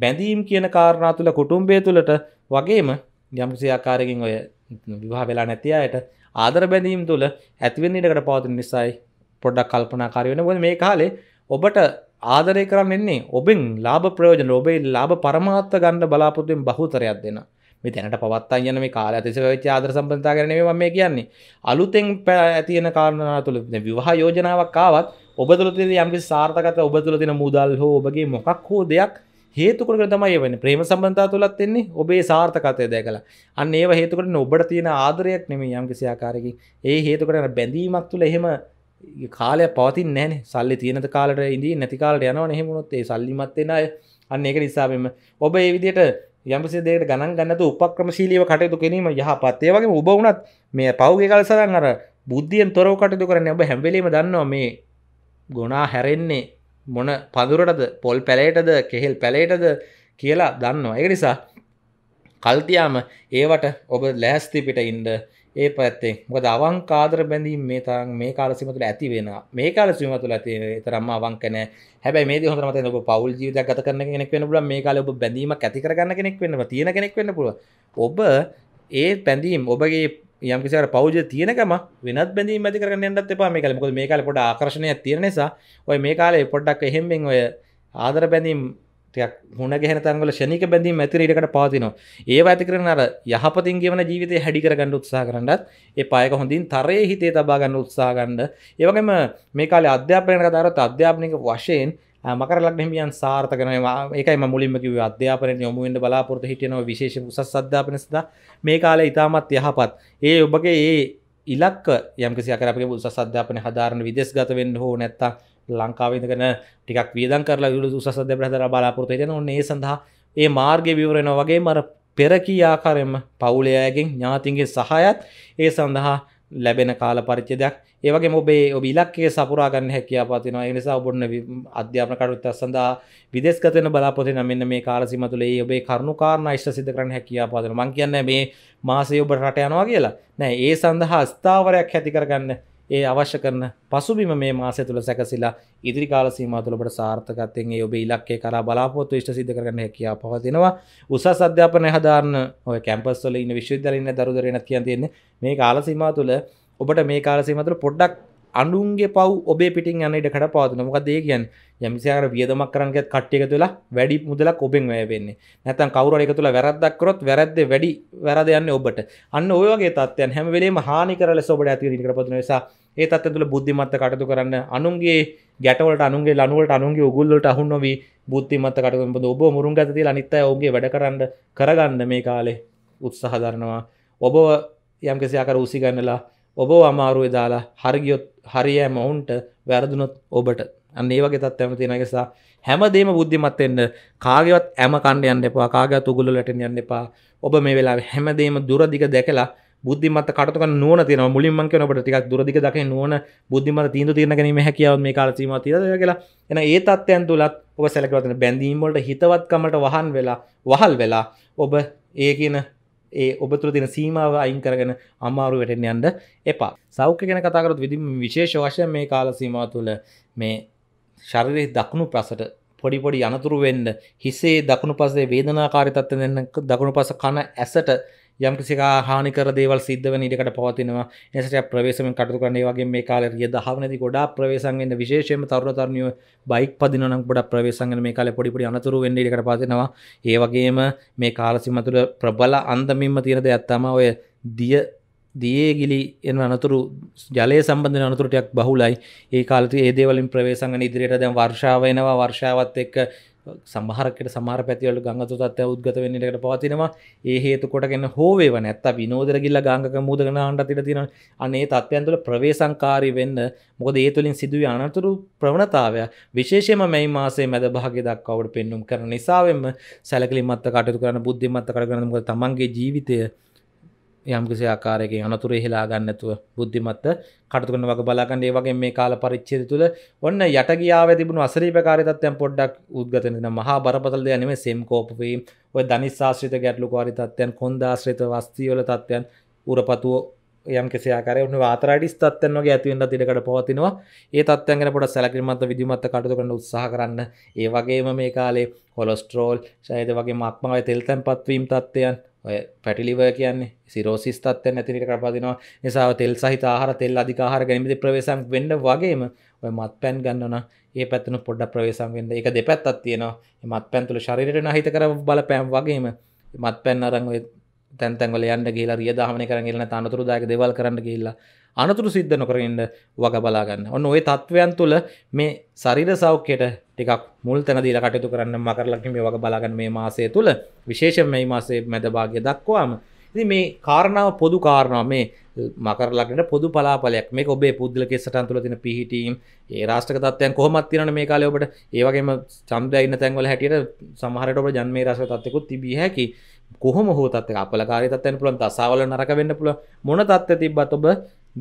බැඳීම් කියන කාරණා තුළ කුටුම්බේ තුළට වගේම යම්සියාකාරකින් ඔය විවාහ වෙලා නැතියායට ආදර බැඳීම් තුළ ඇතිවෙන්නටකට පවතින නිසායි පොඩක් කල්පනාකාරයන බොද මේ කාලේ ඔබට ආදරය කරන්න එන්නේ ඔබෙන් ලාභ ප්‍රයෝජන ඔබේ ලාභ පරමාත්ත ගන්න බලාපොරතුෙන් බහතරයක් දෙෙන මේ තැනට පවත්තා යන මේ කාල ඇතිස වෙච්ච ආදර සම්බන්ධතා කරනේ ම මේ කියන්නේ අලුතෙන් ඇතියන කාරණා තුළ විවාහ යෝජනාවක් ආවත් ඔබ තුළ තිද යම්ි සාර්ථකත ඔබ තුළ තින මුදල් හෝ ඔබගේ මොකක් හෝ දෙයක් හේතුකර තමයි වන ප්‍රේම සම්බන්ධා තුළත් එන්නේ ඔබේ සාර්ථකතය දැකලා අන්න ඒ හේතුකට ඔබට තියෙන ආදරයක් නෙම යම් කිසියාකාරකි ඒ හේතුකට බැඳීමක් තුළ එහෙම කාලය පවතින් නෑන සල්ලි තියනත කාලට ඉදී නැතිකාලට යනව නෙමුණොත් ඒ සල්ලිමත්වෙන අන්න ඒක නිසාම ඔබ ඒ විදියට යම්සිදේට ගණන් ගන්නතු උපක්‍රමශීලීව කටයුතු කිරීම යහ පත්තේ වගේ ඔබ වුණත් මේ පෞගේ කල් සරන් අර බුද්ධියෙන් තොරව කටයුතු කරන්න ඔබ හැම්වලීම දන්නවා මේ ගොනා හැරෙන්නේ මොන පඳුරටද පොල් පැලේටද කෙහෙල් පැලේටද කියලා දන්නවා ඒ නිසා කල්තියාම ඒවට ඔබ ලෑස්ති පිට ඉන්ඩ ඒ පැත්තේ මොකද අවංක ආදර බැඳීම් මේ තරම් මේ කාල සීමාව තුළ ඇති වෙනවා මේ කාල සීමාව තුළ ඇති තරම්ම අවංක නැහැ හැබැයි මේ දේ හොඳටම තේරෙන ඔබ පෞල් ජීවිතයක් ගත කරන කෙනෙක් වෙන්න පුළුවන් මේ කාලේ ඔබ බැඳීමක් ඇති කරගන්න කෙනෙක් වෙන්න පුළුවන් තියෙන කෙනෙක් වෙන්න පුළුවන් ඔබ ඒ බැඳීම් ඔබගේ යම් කිසි අර පෞජය තියෙනකම වෙනත් බැඳීම් ඇති කරගෙන යන්නත් එපා මේ කාලේ මොකද මේ කාලේ පොඩ ආකර්ෂණයක් තියෙන නිසා ඔය මේ කාලේ පොඩ්ඩක් එහෙම්බෙන් ඔය ආදර බැඳීම් යක් හුණ ගැන තන්ගල ශනික බැඳීම ඇතිරටකට පාතිනවා ඒ ඇති කරන අර යහපතින් ගවන ජීවිත හැඩි කරගන්න උත්සා කරන්නත් ඒ පායක හොඳින් තරය හිතේ තබාගන්න උත්සාගන්න ඒවගේම මේ කාල අධ්‍යාපනය කතාරත් අධ්‍යාපනික වශයෙන් මකර ලක්නමියන් සාර්ථකන ඒකම මුලින්මකිව අධ්‍යාපන යොමුුවෙන්ට බලාපොරත හිටියනව විශේෂ උසස් අධ්‍යාපනස්ද මේ කාල ඉතාමත් යහපත් ඒ ඔබගේ ඒ ඉලක් යම්කිසි කරපගේ උසස් අධ්‍යාපන හදාරන විදෙස්ගත වෙන්න හෝ නැත්තා ලංකාවද කරන ටිකක් වියදන් කරලා යුළු උසස දෙබ්‍රහදර බලාපොරතු තියෙන ඔන්නේ සඳහා ඒ මාර්ගය විවරෙන වගේ මර පෙරකී ආකාරයම පවුලයාගෙන් ඥාතින්ගේ සහයත් ඒ සඳහා ලැබෙන කාල පරිච්චදයක් ඒවගේ ඔබේ ඔබ ඉලක්කේ සපුරාගන්න හැකියාපතිනවා එනිසා ඔබොන්න අධ්‍යාපන කටුත්තත් සඳහා විදෙස්කතන බලාපොතින මෙන්න මේ කාලසිම තුළේ ඔබේ කරුණුකාරණ ශ්ට සිත කරන හැකියාපාදන මං කියන්න මේ මාසය ඔබ රට යනවා කියලා නෑ ඒ සඳහා ස්ථාවරයක් හැතිකරගන්න ඒ අවශ්‍ය කරන පසුබිම මේ මාසය තුළ සැකසිලා ඉදිරි කාල සීමාව තුළට සාර්ථකත්වයෙන් ඒ ඔබේ ඉලක්කය කරා බලාපොරොත්තු ඉෂ්ට සිද්ධ කරගන්න හැකියාව පවතිනවා. උසස් අධ්‍යාපන හදාරන ඔය කැම්පස් වල ඉන්න විශ්වවිද්‍යාලේ ඉන්න දරුදරේ නැතියන් තියෙන්නේ මේ කාල සීමාව තුළ ඔබට මේ කාල සීමාව තුළ පොඩ්ඩක් අනුන්ගේ පව් ඔබේ පිටින් යන ඉඩකට පවතන මොකදේ කියන් යමිසාර වියදමක් කරන්ගත් කට්ටියක තුලා වැඩි මුදලක් ඔබෙන් වැය වෙන්නේ නැතන් කවුර එක තුළ වැරද්දක්කරොත් වැරද්ද වැඩි වැරද යන්න ඔබට අන්න ඔයගේ තත්වයන් හැමවෙලේ හානි කරල සොබට ඇති ඉට පතුන නිසා ඒ තත්ත තුළ බුද්ධිමත්ත කටතු කරන්න අනුන්ගේ ගැටවලට අනුන්ගේ ලනුවට අනුන්ගේ උගුල්ලට අහුන් නොවී බුද්ධිමත්ත කටතු ඔබ මුරුන් ගතති අනිත්තය ඔගේ වැඩ කරන්න කරගන්න මේ කාලේ උත්සහධරනවා ඔබව යම්කිසියාකර උසිගන්නලා ඔබ අමාරුවේ දාලා හරගියොත් හරියෑම ඔවුන්ට වැරදුනොත් ඔබට අන්න ඒ වගේ තත්ත්වම තියෙනගෙසා හැමදේම බුද්ධිමත්වෙන්න කාගවත් ඇම කණ්ඩයන් එපා කාගත් උගුලට යන්න එපා ඔබ මේ වෙලා හැමදේම දුරදිග දැකලා බුද්ධිමත් කටක නුවන තින මුලින්මක නට ටික් දුරදික දක නුවන බුද්ධිමත තීන්දු තිරන ගැනීම හැකියාව මේ කාලසීම තිරද කියලා එන ඒ තත්වයන් තුළත් ඔබ සැලකවතන බැඳීම්වලට හිතවත්කමට වහන් වෙලා වහල් වෙලා ඔබ ඒ කියන ඒ ඔබතුර තින සීමාව අයින් කරගෙන අමාරු වැටෙන් යන්ට එපා සෞඛ්‍ය ගැන කතාකරත් විදි විශේෂ වශය මේ කාල සීමා තුළ මේ ශරිරය දක්ුණු ප්‍රසට පොඩිපොඩි අනතුරු වෙන්න හිසේ දකුණු පසේ වේදනාකාරි තත්ව දෙන්න දකුණු පස කන ඇසට යම් කිසිකා හානිකර දේවල් සිද්ධ වෙන ඉඩකට පවතිනවා එසට ප්‍රවේශමෙන් කටු කරන්නේ වගේ මේ කාලේ රිය දහවනේදී ගොඩාක් ප්‍රවේශම් වෙන විශේෂයෙන්ම තරුණ තරුණියෝ බයික් පදිනවා නම් ගොඩාක් ප්‍රවේශම් වෙන මේ කාලේ පොඩි පොඩි අනතුරු වෙන්න ඉඩකට පවතිනවා ඒ වගේම මේ කාල සීමා තුළ ප්‍රබල අන්දමින්ම තියෙන දෙයක් තමයි ඔය දිය දියගිලි එන අනතුරු ජලය සම්බන්ධන අනතුරටයක් බහුලයි ඒ කාලති ඒදවලින් ප්‍රවේශන් ඉදිරියට දැන් වර්ෂාව එනවා වර්ෂාවත් එක්ක සමහරකට සමාර පැතිවල ගංගතු තත්ව උද්ගත වෙන්නට පවතිනවා ඒ හේතු කොටගන්න හෝවේ නැත්ත විනෝදරගිල්ල ගංගක මුදගන අන්ටතිට තින අනේ තත්වයන්තුළ ප්‍රවේසංකාරී වෙන්න මොකද ඒ තුළින් සිදුව අනතුරු ප්‍රවණතාවය විශේෂම මැයි මාසේ මැද භාග දක්කවට පෙන්නුම් කරන නිසාවෙන්ම සැලකලිමත්ත කටතු කරන බුද්ධිමත්ත කරගනක තමන්ගේ ජීවිතය යම්කිසි ආකාරයකින් අනතුර හෙලා ගන්නතුව බුද්ධිමත්ත කටතුකන වග බලාගන්න ඒ වගේ මේ කාල පරිච්චේද තුළ ඔන්න යට ගියාව තිබුණු අසරීපකාරිතත්වයන් පොඩ්ඩක් උද්ගතන මහා බරපතල දෙයනෙම සෙම් කෝපවී ඔය ධනිස්සාශ්‍රිත ගැටලු කාරිතත්වයන් කොන්දාශ්‍රිත වස්තිවල තත්ත්වයන් උරපතුව යම් කෙසේකාරය උන්න වාතරඩිස් තත්වයන්ගේ ඇතිවෙන්න තිරකට පවතිනවා ඒ තත්වයන්ගෙන පොට සැලකිරිමත් විදිමත් කටතු කරන උත්සාහ කරන්න ඒ වගේම මේ කාලේ හොලොස්ට්‍රෝල් ශයද වගේ මක්මව තෙල් තැන් පත්වීම් තත්වයන් ඔය පැටිලිව කියන්නේ සිරෝසිස් තත්ත්වයන් ඇතිරිට කරපාදිනවා නිසා තෙල් සහිත ආහාර තෙල් අධික ආහාර ගැනීමේදී ප්‍රවේශම් වෙන්න වගේම ඔය මත්පැන් ගන්නවා ඒ පැත්තන පොඩ්ඩක් ප්‍රවේශම් වෙන්න ඒක දෙපැත්තක් තියෙනවා මේ මත්පැන් තුල ශරීරයට නැහිත කර බලපෑම් වගේම මත්පැන් අරන් ඔය තැන් තැන් වල යන්න ගිහලා රිය දහමනය කරන් ගිහලා තනතුරුදායක දේවල් කරන්න ගිහලා අනතුරු සිද්ධ නොකරන්න වග බලාගන්න ඔන්න ඔය තත්ත්වයන් තුළ මේ සරිර සෞඛ්‍යයට ටිකක් මුල් තැන දීලා කටයුතු කරන්න මකරලකින් මේ වග බලාගන්න මේ මාසය තුළ විශේෂම මේ මාසේ මැදභාගය දක්වාම ඉති මේ කාරණාව පොදු කාරණාව මේ මකරලකට පොදු පලාපලයක් මේ ඔබේ පුද්ලක සටන් තුළ තින පිහිටීම් ඒ රාෂ්ක තත්වයන් කොහොමත් තින මේ කාලය ඔබට ඒවගේම සම්දයින්න තැන්වල හැටියට සමහරට ඔබ ජන්මේ රස තත්යකුත් තිබිය හැකි කොහොම හෝ තත්ක අපලකාරි තත්වයන් පුළන් තසාවල නරක වෙන්න පුළ මොන තත්ව තිබත් ඔබ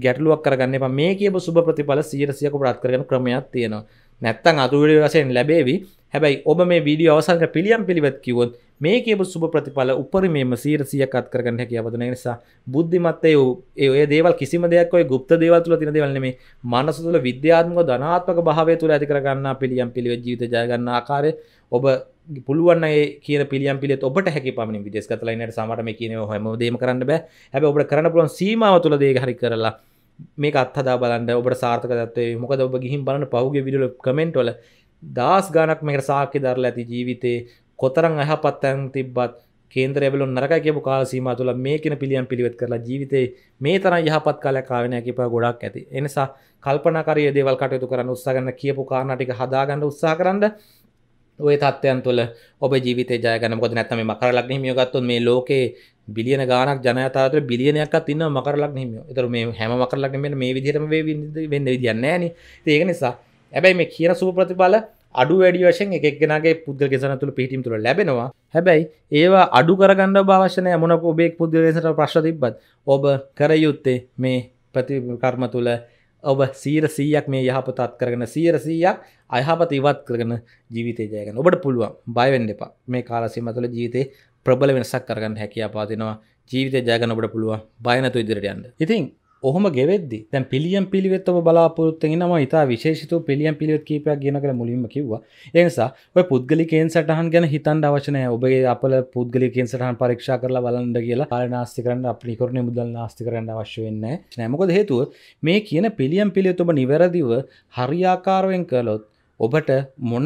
ගැටලුවක් කරගන්න එපා මේ කියපු සුබ ප්‍රතිඵල 100ක් ප්‍රාප්ත කරගෙන ක්‍රමයක් තියෙනවා. නැත්තම් අතුවිලි වශයෙන් ලැබෙවි. හැබැයි ඔබ මේ වීඩියෝ අවසන් කර පිළියම් පිළිවෙත් කිව්වොත් මේ කියපු සුබ ප්‍රතිඵල උපරිමයෙන්ම 100ක් අත් කරගන්න හැකියාව දෙන නිසා බුද්ධිමත්ය ඒ ඔය දේවල් කිසිම දෙයක් ඔය গুপ্ত දේවල් තුල තියෙන දේවල් නෙමෙයි. මනස තුල විද්‍යාත්මක ධනාත්මක භාවය තුල ඇති කරගන්නා පිළියම් පිළිවෙත් ජීවිත ජය ගන්න ආකාරය ඔබ පුළුවන් කිය පිියම් පිල ඔබට හැකි පමණ විදෙස් කතලයිනට සමටම කියන හම දේම කරන්න බෑ හැබ ඔබට කරන්න පුලන් සීමාව තුළ දේ හරි කරලා මේ අත්හදා බලන්න ඔබට සාර්ථකත්වේ මොකද ඔබ ගිහින් බලන්න පහුගේ විඩල කමෙන්ට්වල දස් ගානක් මේකට සාක්‍ය දරලා ඇති ජීවිතේ කොතරං අහපත්තැන් තිබ්බත් කේන්ද්‍ර ඇබලු නරක කියපු කාල සීම තුළ මේකන පිළියම් පිළිවෙත් කරලා ජීවිතේ මේ තර යහපත් කාලයක් කාවනය කිප ගොඩක් ඇති එනිසා කල්පනකරය දේවල් කටයුතු කරන්න උත්සාගන්න කියපු කාරණටික හදාගන්න උත්සා කරන්න ඔය තත්ත්වයන් තුළ ඔබ ජීවිත ජයගන ොද නැතම මකරලක් හිමියගත්තුන් මේ ලෝකේ බිලියන ගානක් ජනතාවතර බිලියනයක්ත් ඉන්න මකරලක් හිමිය තර මේ හැම මකරලක් මෙ මේ විදිරම වෙන්න විදින්නෑන ඒක නිසා ඇබැයි මේ කියන සූ ප්‍රතිඵල අඩු වැඩි වශයෙන් එකක්ගෙනගේ පුද්ග ෙසන තුළ පිටිම් තුළ ලැබෙනවා හැබැයි ඒවා අඩු කරගන්න භාවශනය මොනක ඔබෙක් පුද්ගලෙසට ප්‍රශ්තිබත් ඔබ කරයුත්තේ මේ ප්‍රතිකර්ම තුළ ඔබ සීර සීයක් මේ යහපතත් කරගෙන සීර සීයක් අයහපත ඉවත් කරගෙන ජීවිතය ජයගන්න ඔබට පුළුවන් බයවෙන්න එපා මේ කාලසීම තුළ ජීවිතේ ප්‍රබල වෙනසක් කරගන්න හැකියාව පාදිනවා ජීවිතය ජයගන්න ඔබට පුළුවන් බය නැතුව ඉදිරියට යන්න. ඉතින් ඔහොම ගෙවෙද්දි තැන් පිළියම් පිළිවෙත් ඔබ බලාපොරොත්තුෙන් නම ඉතා විශේෂතු පිළියම් පිළිවෙත් කීපයක් ගෙන කළ මුලින්ම කිව්වා එනිසා ඔය පුද්ගලිකෙන් සටහන් ගැන හිතන් අවශනය ඔබගේ අපල පුද්ගලිකෙන් සටහන් පරීක්ෂා කරලා බලන්න කියලා අර නාස්ති කරන්න අපිකරණ මුදල් නාස්ති කරන්න අවශ්‍ය වෙන්න නෑමකොද හේතුව මේ කියන පිළියම් පිළිවෙත් ඔබ නිවැරදිව හරියාකාරයෙන් කළොත් ඔබට මොන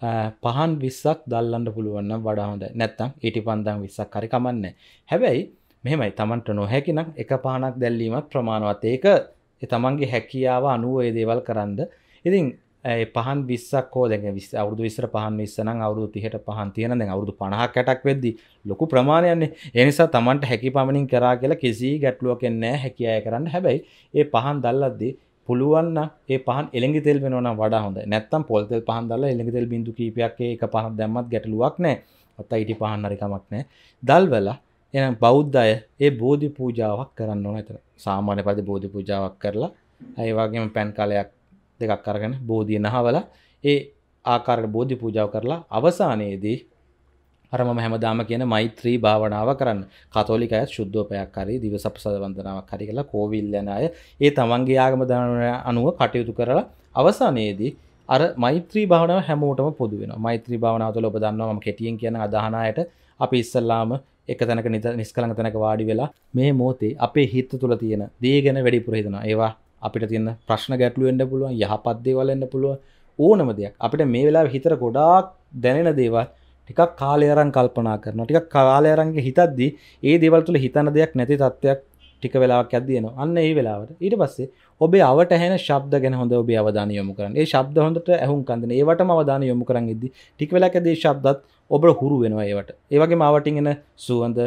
පහන් විස්සක් දල්ලන්න පුළුවන්න වඩා හොඳ නැත්තම් ඊටි පන්දන් විස්සක් හරිකමන්න හැබැයි මෙමයි තමන්ට නොහැකිනම් එක පහනක් දැල්ලීමත් ප්‍රමාණවත් ඒක තමන්ගේ හැකියාව අනුව ඒදේවල් කරන්න ඉතින් පහන් විස්සක් හෝ දැ විස් අවුදු විස්ර පහන් විස්සන අවුදු තිහට පහන් තියෙන දැ අවුදු පණහක් කැටක් වෙද්දි ලොකු ප්‍රමාණයන්නේ එනිසා තමන්ට හැකි පමණින් කරා කියලා කිසි ගැටලුවකෙන්නෑ හැකියාය කරන්න හැබැයි ඒ පහන් දල්ලද්දී පුළුවන්න ඒ පහන් එළඟි තෙල් වෙනවන වඩා හොඳ නැත්තම් පොල්තෙල් පහන් දාලා එළඟි තෙල් බිඳු කීපයක් ඒක පහන් දැම්මත් ගැටලුවක් නැහැ අත ඊටි පහන් හරි කමක් නැහැ දල්වැලා එහෙනම් බෞද්ධ අය ඒ බෝධි පූජාවක් කරන්න ඕන එතන සාමාන්‍ය පරිදි බෝධි පූජාවක් කරලා ඒ වගේම පැන් කලයක් දෙකක් අරගෙන බෝධිය නහවලා ඒ ආකාරයට බෝධි පූජාව කරලා අවසානයේදී අර මම හැමදාම කියන මෛත්‍රී භාවනාව කරන්න. කතෝලික අය සුද්ධෝපයක් හරි දිවසප්සද වන්දනාවක් හරි කියලා කෝවිල් යන අය ඒ තමන්ගේ ආගම අනුව කටයුතු කරලා අවසානයේදී අර මෛත්‍රී භාවනාව හැමෝටම පොදු වෙනවා. මෛත්‍රී භාවනාව තුළ ඔබ දන්නවා මම කෙටියෙන් කියන අදහනායට අපි ඉස්සල්ලාම එක තැනක නිත නිස්කලංක තැනක වාඩි වෙලා මේ මොහොතේ අපේ හිත තුළ තියෙන දේ ගැන වැඩිපුර හිතනවා. ඒවා අපිට තියෙන ප්‍රශ්න ගැටලු වෙන්න පුළුවන්, යහපත් දේවල් වෙන්න පුළුවන්. ඕනම දෙයක් අපිට මේ වෙලාවේ හිතර ගොඩාක් දැනෙන දේවල් ටිකක් කාලයරන් කල්පනා කරන ටික කාලයරන්ගේ හිතද්දි ඒ දෙවල්තුල හිතන දෙයක් නැති තත්ත්වයක් ටික වෙලාක් ඇදයන අන්න ඒ වෙලාවට ඊට පස්සේ ඔබේ අවට හැන ශබ්ද ගැන හොඳ ඔබේ අවධාන යොමු කරන ඒ ශබ්ද හොඳට ඇහුම් කන්දන ඒවට අවධාන යොමු කරන් ඉදදි ටික වෙලාකදේ ශබ්දත් ඔබ හුරු වෙනවා ඒවට ඒවගේ මාවටින් එන සුවන්ද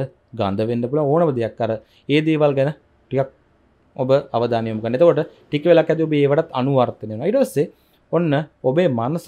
ගන්ධ වෙන්න පුළ ඕනම දෙයක් කර ඒ දේවල් ගැන ටිකක් ඔබ අවධානයම කනතකොට ටික වෙලාක් ඇති ඔබ ඒවටත් අනුවර්තනය ඉටස්සේ ඔන්න ඔබේ මනස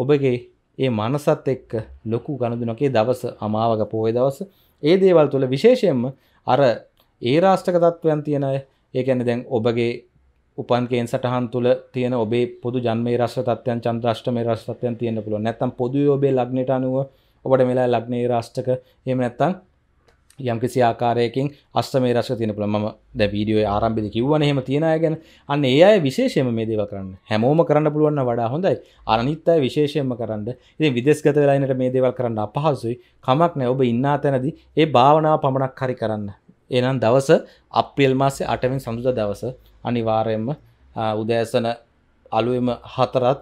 ඔබගේ ඒ මනසත් එක්ක ලොකු ගණදුනකේ දවස අමාවක පෝය දවස ඒ දේවල් තුළ විශේෂයෙන්ම අර ඒ රාෂ්ටක තත්ත්වයන් තියෙන ඒකැන දැන් ඔබගේ උපන්කෙන් සටහන් තුළ තියෙන ඔබේ පොදු ජන්මේ රශ්ට තත්යන් චන්ද්‍රෂ්ට මේ රශ්ටත්යන් තියෙන පුළ නැතම් පොදු ඔබේ ලක්නට අනුව ඔබට මෙලා ලක්නේ රාෂ්ටක එම නැත්තන් යම්කිසි ආකාරයකින් අස්තමේ රස තියෙන පුළුවන් මම දැන් වීඩියෝයේ ආරම්භයේදී කිව්වනේ එහෙම තියන අය ගැන අන්න ඒ අය විශේෂයෙන්ම මේ දේවල් කරන්න හැමෝම කරන්න පුළුවන් නම් වඩා හොඳයි අනිත් අය විශේෂයෙන්ම කරන්න ඉතින් විදේශගත වෙලා ඉන්නට මේ දේවල් කරන්න අපහසුයි කමක් නැහැ ඔබ ඉන්නා තැනදී ඒ භාවනාව පමණක් හරි කරන්න එහෙනම් දවස අප්‍රේල් මාසේ 8 වෙනි සඳුදා දවස අනිවාර්යයෙන්ම උදෑසන අලුයම හතරත්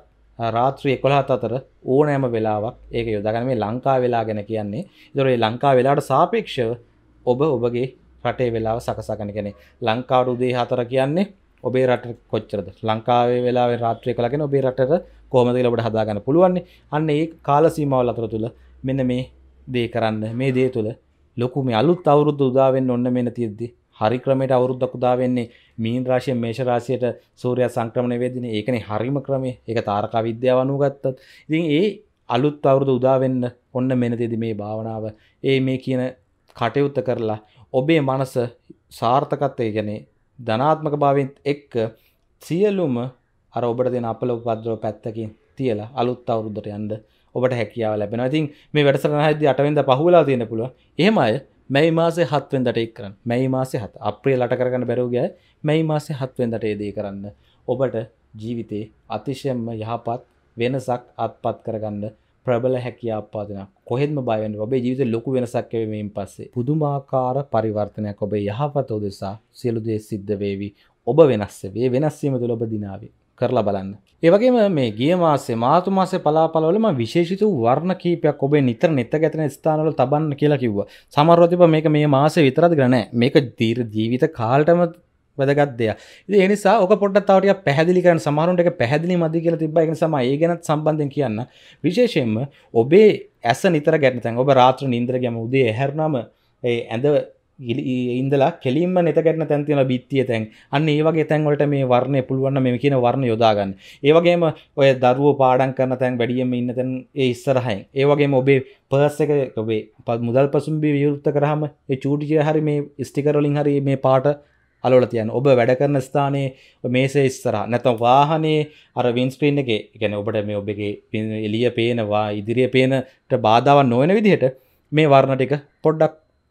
රාත්‍රී එකොළහත් අතර ඕනෑම වෙලාවක් ඒක යොදගන මේ ලංකා වෙලා ගැන කියන්නේ දොරේ ලංකා වෙලාට සාපේක්ෂව ඔබ ඔබගේ රටේ වෙලාව සකසාගන කෙනෙ ලංකාඩු දේ හතර කියන්නේ ඔබේ රට කොච්චරද ලංකාවේ වෙලාව රාත්‍රය කලගෙන ඔබේ රට කොමද ලබට හදාගන්න පුළුවන්නේ අන්න ඒ කාල සීමාවල් අතර තුළ මෙන්න මේ දේ කරන්න මේ දේ තුළ ලොකු මේ අලුත් අවුරුදු උදාවෙන් ඔන්න මෙන තියද්දී හරි ක්‍රමයට අවුරුද්දක් උදා වෙන්නේ මීන රාශියෙන් මේෂ රාශියට සූර්යයා සංක්‍රමණය වෙද්දී ඒකනේ හරිම ක්‍රමය. ඒක තාරකා විද්‍යාව අනුව ගත්තත්. ඉතින් ඒ අලුත් අවුරුදු උදා වෙන්න ඔන්න මෙනතේදී මේ භාවනාව ඒ මේ කියන කටයුත්ත කරලා ඔබේ මනස සාර්ථකත්වය කියන්නේ ධනාත්මක භාවයෙන් එක්ක සියලුම අර ඔබට දෙන අපල උපද්‍රව පැත්තකින් තියලා අලුත් අවුරුද්දට යන්න ඔබට හැකියාව ලැබෙනවා. ඉතින් මේ වැඩසටහන හැදී 8 වෙනිදා පහුවලා තියෙන පුළුවන්. එහෙම අය මැයි මාසේ හත්වෙන්දට එක් කරන්න මැයි මාසේ හත් අප්‍රිය ලට කරගන්න බැරෝගය මැයි මාසේ හත්වෙන්දට ඒදේ කරන්න ඔබට ජීවිතයේ අතිශයම යහපත් වෙනසක් අත්පත් කරගන්න ප්‍රබල හැකි ආපාදන කොහෙම බයවන්න ඔබේ ජීවිත ලොකු වෙනසක්කවීමෙන් පස්සේ පුදුමාකාර පරිවර්තනයක් ඔබේ යහපත උදෙසා සියලුදේ සිද්ධ වේවි ඔබ වෙනස්සේ වෙනස්සීම තුළ ඔබ දිනාවේ කරලා බලන්න. ඒවගේම මේ ගිය මාසේ මාර්තු මාසේ පලාපලවලම විශේෂිත වර්ණ කීපයක් ඔබේ නිතර නිත ගැතන ස්ථානවල තබන්න කියලා කිව්වා. සමහරව තිබ්බා මේක මේ මාසේ විතරද කියලා නෑ. මේක දීර්ඝ ජීවිත කාලටම වැදගත් දෙයක්. ඉතින් ඒ නිසා ඔක පොඩ්ඩක් තව ටිකක් පැහැදිලි කරන්න සමහරුන්ට ඒක පැහැදිලි මදි කියලා තිබ්බා. ඒක නිසා මම ඒ ගැනත් සම්බන්ධයෙන් කියන්න. විශේෂයෙන්ම ඔබේ ඇස නිතර ගැටෙන තැන් ඔබ රාත්‍රී නිින්දර ගියම උදේ ඇහැරුණාම ඒ ඇඳ ඉඳලා කෙලින්ම නතගැන තැන්තින බිත්තිය තැන් අන්න ඒවගේ තැන්වලට මේ වර්ණය පුළුවන්න මෙම කියන වර්ණ යොදාගන්න ඒවගේම ඔය දරුව පාඩන් කරන තැන් වැඩියම ඉන්න තැන් ඒ ඉස්සරහයි ඒවගේම ඔබේ පර්ස එක ඔබේ පත් මුදල් පසුම්බි වියුත්ත කරහම ඒ චූටිය හරි මේ ස්ටිකරලින් හරි මේ පාට අලොල තියන් ඔබ වැඩ කරන ස්ථානයේ මේසේ ඉස්සර නැතම් වාහනේ අර වින්ස්ප්‍රීන් එක ගැන ඔබට මේ ඔබගේ එලිය පේනවා ඉදිරිය පේනට බාධාවන් නොවන විදිහට මේ වර්ණ ටික පොඩ්ඩක්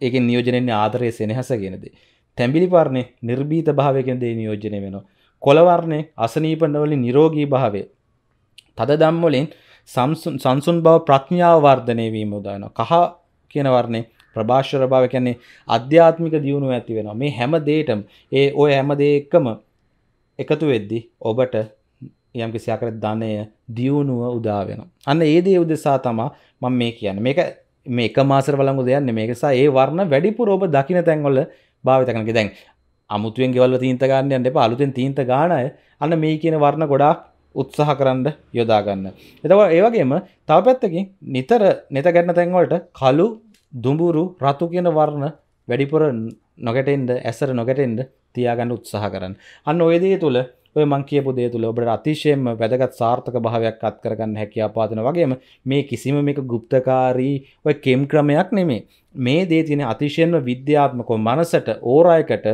ඒක නියෝජනෙන් ආදරය සෙනහස කියෙනද. තැම්බිලිපාරණය නිර්බීත භාවයකෙන් දේ නියෝජනය වෙනවා. කොළවරණය අසනීපනවලින් නිරෝගී භාවය. තද දම්වලින් සංසුන් බව ප්‍රඥාව වර්ධනය වීම උදාන කහ කියනවරණේ ප්‍රභාෂර භාව කියන්නේ අධ්‍යාත්මික දියුණුව ඇති වෙනවා මේ හැම දේටම ඒ ඔය හැම දේ එකම එකතු වෙද්දී ඔබට යම් කිසි ආකාරයක ධනය දියුණුව උදා වෙනවා අන්න ඒ දේ උදෙසා තමයි මම මේ කියන්නේ මේක මේ එක මාසර වලංගු දෙයන්න මේකසා ඒ වර්ණ වැඩිපුර ඔබ දකින තැන්වල භාවිතකනක දැන් අමුතුවෙන් ගෙවල්ල තීන්ත ගන්න යන්න එපා අලුතෙන් තීන්ත ගානය අන්න මේ කියන වර්ණ ගොඩාක් උත්සාහ කරන්න යොදාගන්න. එතකොට ඒ වගේම තව පැත්තකින් නිතර නෙත ගැටන තැන්වලට කළු දුඹුරු රතු කියන වර්ණ වැඩිපුර නොගැටෙන්ද ඇසර නොගැටෙන්ද තියාගන්න උත්සාහ කරන්න. අන්න ඔයදේ තුළ ඔය මං කියපු දේ තුළ ඔබට අතිශයෙන්ම වැදගත් සාර්ථක භාවයක් අත් කරගන්න හැකියාව පාදන වගේම මේ කිසිම මේක গুপ্তකාරී ඔය කෙම් ක්‍රමයක් නෙමේ. මේ දේ තියෙන අතිශයෙන්ම විද්‍යාත්මකව මනසට ඕරායකට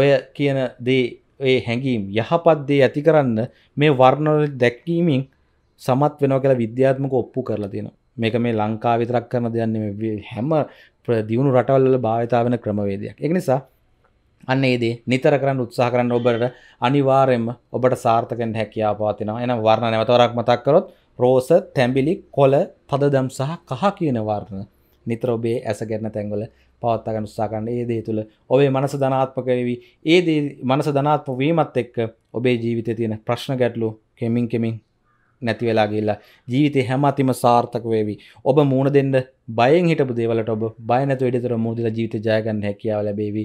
ඔය කියන දේ ඒ හැඟීම් යහපත් දේ ඇති කරන්න මේ වර්ණවල දැක්වීමෙන් සමත් වෙනවා කියලා විද්‍යාත්මක ඔප්පු කරලා තියෙනවා. මේක මේ ලංකාව විතරක් කරන දෙයක් නෙමෙයි. හැම දියුණු රටවල් වල භාවිතා වෙන ක්‍රමවේදයක්. ඒක නිසා අන්න ඒදේ නිතර කරන්න උත්සාහ කරන්න ඔබට අනිවාර්යෙන්ම ඔබට සාර්ථකෙන් හැකියාව පවතිනවා එන වර්ණ නැවතවරක් මතක් කරොත් රෝස තැඹිලි කොළ පදදම් සහ කහ කියන වර්ණ නිතර ඔබේ ඇස ගැන තැන්වල පවත්තගන්න උත්සාහ කරන ඒ දේ තුළ ඔබේ මනස ධනාත්මක වෙවි ඒ දේ මනස ධනාත්ම වීමත් එක්ක ඔබේ ජීවිතය තියෙන ප්‍රශ්න ගැටලු කෙමින් කෙමින් නැති වෙලා ගිහිල්ලා ජීවිතේ හැම අතිම සාර්ථක වේවි. ඔබ මූණ දෙන්න බයෙන් හිටපු දේවල්ට ඔබ බය නැතුව ඉදිරියට මූදලා ජීවිතය ජය ගන්න හැකියාව ලැබේවි.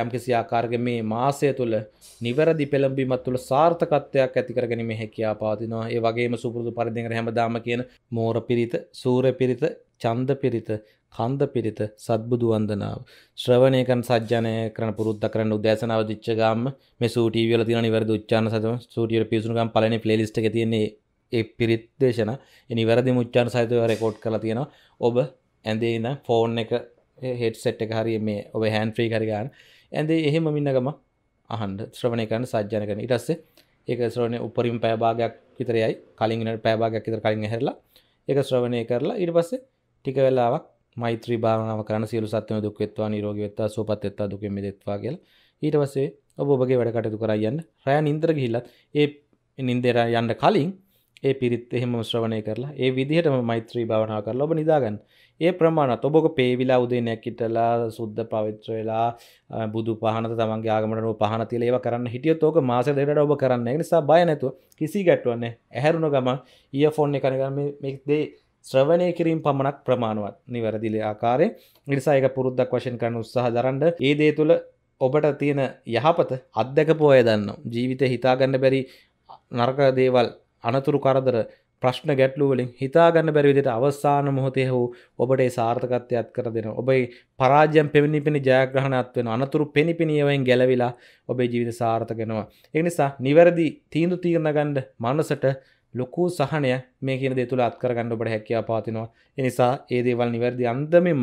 යම් කිසි ආකාරක මේ මාසය තුළ නිවැරදි පෙළඹීමත් තුළ සාර්ථකත්වයක් ඇතිකර ගැනීම හැකියා පාතිනවා ඒ වගේම සුපුරුදු පරිදිකට හැමදාම කියන මෝර පිරිත සූර පිරිත චන්ද පිරිත කන්ද පිරිත සත්බුදු වන්දනාව ශ්‍රවණය කරන සජ්ජනය කරන පුරුද්ද කරන්න උදෑසනාව දිච්ච ගාම මේ සූටී වල තියෙන නිවැරදි උච්චාරණ සහිතව සූටියට පිවිසුණු ගාම පළවෙනි ප්ලේලිස්ට් එකේ තියෙන ඒ පිරිත් දේශන ඒ නිවැරදි උච්චාරණ සහිතව රෙකෝඩ් කරලා තියෙනවා ඔබ ඇඳේ ඉඳන් ෆෝන් එක හෙට සට් එක හරි මේ ඔබ හැන් ්‍රී කරගන්න ඇදේ එහෙම මින්නගම අහන්ඩ ශ්‍රවණය කරන්න සජ්‍යන කරන ඉටස්ස ඒක ශ්‍රවණය උපරිම් පෑභාගයක් විතරයයි කලින්ට පෑභාගයක් විතර කලින් හැරලා ඒක ශ්‍රවණය කරලා ඉට පස්සේ ටික වෙලාවක් මෛත්‍රී භාවනාව කරන සියලු සත්‍යම දුක් වෙත්වා නිරෝගී වෙත්වා සුවපත් වෙත්වා දුකෙන් මිදෙත්වා කියලා ඊට පස්සේ ඔබ ඔබගේ වැඩ කටයුතු කරා යන්න රෑ නින්දර ගිහිල්ලත් ඒ නින්දේට යන්න කලින් ඒ පිරිත් එහෙම ශ්‍රවණය කරලා ඒ විදිහටම මෛත්‍රී භාවනාව කරලා ඔබ නිදාගන්න ඒ ප්‍රමාණ ඔබොක පේවිලා උදේනයක් ඉටලා සුද්ද පවිත්‍ර වෙලා බුදු පහනත තමන්ගේ ආගමට පහන තිල ඒව කරන්න හිටිය තෝක මාස දෙට ඔබ කරන්න නිසා බය නැතුව කිසි ගැටුවන්නේ ඇහැරුණ ගමන් ඒ ෆෝන් කරගම මෙක්දේ ශ්‍රවණය කිරීම පමණක් ප්‍රමාණවත් නිවැරදිල ආකාරය නිසායක පුරුද්දක් වශයෙන් කරන උත්සාහ දරන්ට ඒ දේ තුළ ඔබට තියෙන යහපත අත්දැක පෝය දන්න ජීවිත හිතාගන්න බැරි නර්ක දේවල් අනතුරු කරදර ප්‍රශ්න ගැටලු වලින් හිතාගන්න බැරි විදිහට අවසාන මොහොතේ හෝ ඔබට ඒ සාර්ථකත්වයක් කර දෙන ඔබේ පරාජයන් පෙමිනිපෙනි ජයග්‍රහණයක් වෙන අනතුරු පෙනිපෙනියවෙන් ගැලවිලා ඔබේ ජීවිත සාර්ථක වෙනවා ඒ නිසා නිවැරදි තීන්දුව తీරන ගන්න මනසට ලොකු සහනය මේ කියන දේ තුල අත්කර ගන්න ඔබට හැකියාව පවතිනවා ඒ නිසා ඒ දේවල් නිවැරදි අන්දමින්ම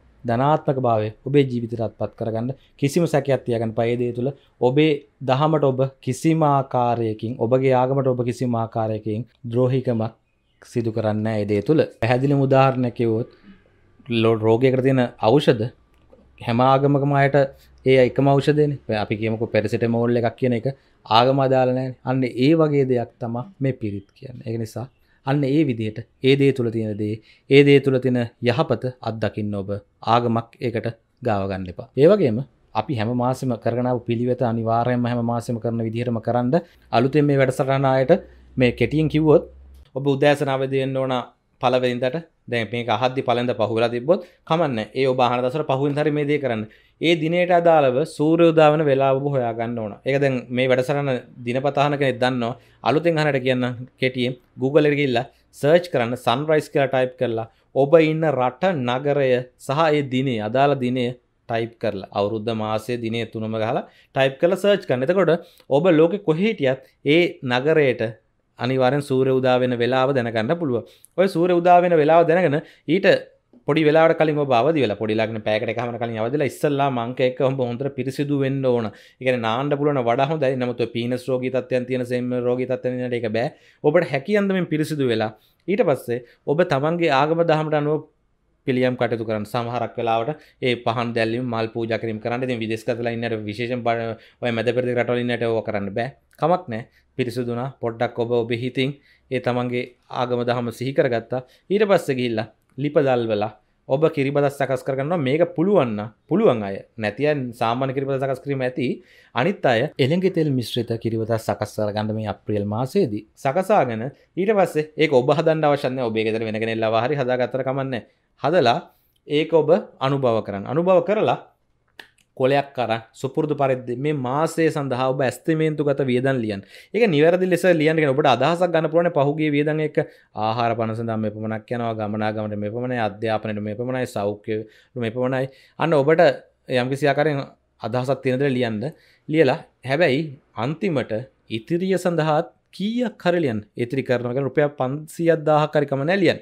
ධනාත්මක භාවය ඔබේ ජීවිතයටත් පත් කරගන්න කිසිම සැකයක් තියාගන්න පයි දේ තුල ඔබේ දහමට ඔබ කිසිම ආකාරයකින් ඔබගේ ආගමට ඔබ කිසිම ආකාරයකින් ද්‍රෝහිකමක් සිදු කරන්නේ නැහැ ඒ දේ තුල. පැහැදිලිම උදාහරණයක් කිව්වොත් රෝගයකට තියෙන ඖෂධ හැම ආගමකම අයට ඒ එකම ඖෂධයනේ අපි කියමුකෝ පැරසිටමෝල් එකක් කියන එක ආගම අදාළ නැහැ. අන්න ඒ වගේ දෙයක් තමයි මේ පිරිත් කියන්නේ. ඒක නිසා අන්න ඒ විදිහට ඒ දේ තුළ තියෙන දේ ඒ දේ තුළ තින යහපත අත්දකින්න ඔබ ආගමක් ඒකට ගාවගන්න එපා. ඒවගේම අපි හැම මාසම කරනාව පිළිවෙත අනිවාරයම හැම මාසම කරන විදිහරම කරන්න අලුතෙන් මේ වැඩසරණයට මේ කෙටියෙන් කිව්වොත් ඔබ උදෑසනාව දෙන්න ඕන පලවෙදින්ට දැ මේ අහදදි පලඳ පහුලා තිබොත් කමන්න ඒ ඔබ හනදසර පහුන් හරි මේ දේ කරන්න ඒ දිනයට අදාළව සූරයෝදාවන වෙලාබ හොයාගන්න ඕන එකදැන් මේ වැඩසරන්න දිනපතාහන කෙනෙ දන්නවා අලුතෙන් හනට කියන්න කෙටියම් Googleගල්ල සර්ච් කරන්න සන්රයිස් කියලා ටයිප් කරලා ඔබ ඉන්න රට නගරය සහ ඒ දිනේ අදාළ දිනය ටයිප් කරලා අවුද්ධ මාසේ දිනය තුනම ගහලා ටයිප් කල සර්ච් කන්න එතකොට ඔබ ලෝකෙ කොහේටියත් ඒ නගරයට අනිවාරෙන් සූර උදාවෙන වෙලාව දැනගන්න පුළුව ඔය සූර උදාවෙන වෙලාව දැනගෙන ඊට පොඩි වෙලාට කලින් බවදි වෙලා පොඩි ලගන පෑකට කමන කලින් අවදලා ඉස්සල්ලා මංක එක හොම හොඳට පිරිසිදු වෙන්න ඕන එකන නාන්න පුලන වඩා හොඳයි නමුත් පීනස් රෝගී තත්ත්වයන් තියෙන සෙම රෝගී තත්ත්වයන්ට එක බෑ ඔබට හැකියන්දමින් පිරිසිදු වෙලා ඊට පස්සේ ඔබ තමන්ගේ ආගම දහමට අනුව පිළියම් කටයුතු කරන්න සමහරක් වෙලාවට ඒ පහන් දැල්ලීම මල් පූජා කිරීම කරන්න ඉතින් විදේශ ගතලා ඉන්නට විශේෂයෙන් ඔය මැද පෙරදි රටවල ඉන්නට ඕක කරන්න බෑ කමක් නැහැ පිරිසුදුනා පොඩ්ඩක් ඔබ ඔබේ හිතින් ඒ තමන්ගේ ආගම දහම සිහි කරගත්තා ඊට පස්සේ ගිහිල්ලා ලිපදල් වෙලා ඔබ කිරිබද සකස් කරන්න මේක පුළුවන්න පුළුවන් අය නැතියන් සාමාන කිරිපද සකස් කිරීම ඇති අනිත් අය එළඟ තෙල් මිශ්‍රිත කිරිවත සකස්සර ගන්න මේ අප්‍රියල් මාසේදී සකසාගෙන ඊට පස්සේ ඒ ඔබ හදන්න අවශන්න ඔබේ ෙදර වෙනගෙනෙල්ලා හරි හදාගතර කමන්න හදලා ඒක ඔබ අනුභව කරන්න අනුභව කරලා කොලයක් කර සුපුරදු පරිද්දි මේ මාසේ සඳහා ඔබ ඇස්තිමේන්තු ගත වියදන් ලියන් එක නිවැරදි ලෙස ලියන්ගෙන ඔබට අදහසක් ගන්න පුළුවන් පහුගිය වියදන් එක ආහාර පන සඳහා මේ පමණක් යනවා ගමනාගමට මේ පමණයි අධ්‍යාපනයට මේ පමණයි සෞඛ්‍ය මේ පමණයි අන්න ඔබට යම්කිසි ආකාරයෙන් අදහසක් තියෙන දේ ලියන්න ලියලා හැබැයි අන්තිමට ඉතිරිය සඳහාත් කීයක් හරි ලියන්න ඉතිරි කරනවා කියන්නේ රුපියල් 500ක් 1000ක් හරි කම නැහැ ලියන්න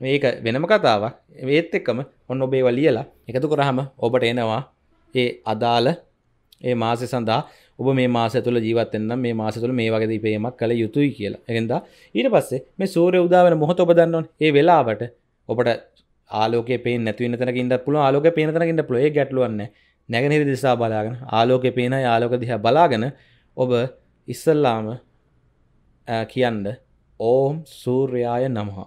මේක වෙනම කතාවක් ඒත් එක්කම ඔන්න ඔබේව ලියලා එකතු කරහම ඔබට එනවා ඒ අදාළ ඒ මාසය සඳහා ඔබ මේ මාස තුළ ජීවත්තෙන්න්න මේ මාස තුළ මේ වගේ ඉපේමක් කළ යුතුයි කියලා එකද ඊට පස්සේ මේ සූරය උදාවන මොහොත ඔබදන්නවන් ඒ වෙලාවට ඔබට ආලෝක පේ නැතිව තැක ඉන්න පුළ ආලෝක පේනතනකින්න පලොේ ගැටලුවන්න නැගනිරි දිසා බලාගෙන ආලෝක පේන ආලෝක දිහ බලාගෙන ඔබ ඉස්සල්ලාම කියන්න ඕම් සූර්යාය නමහා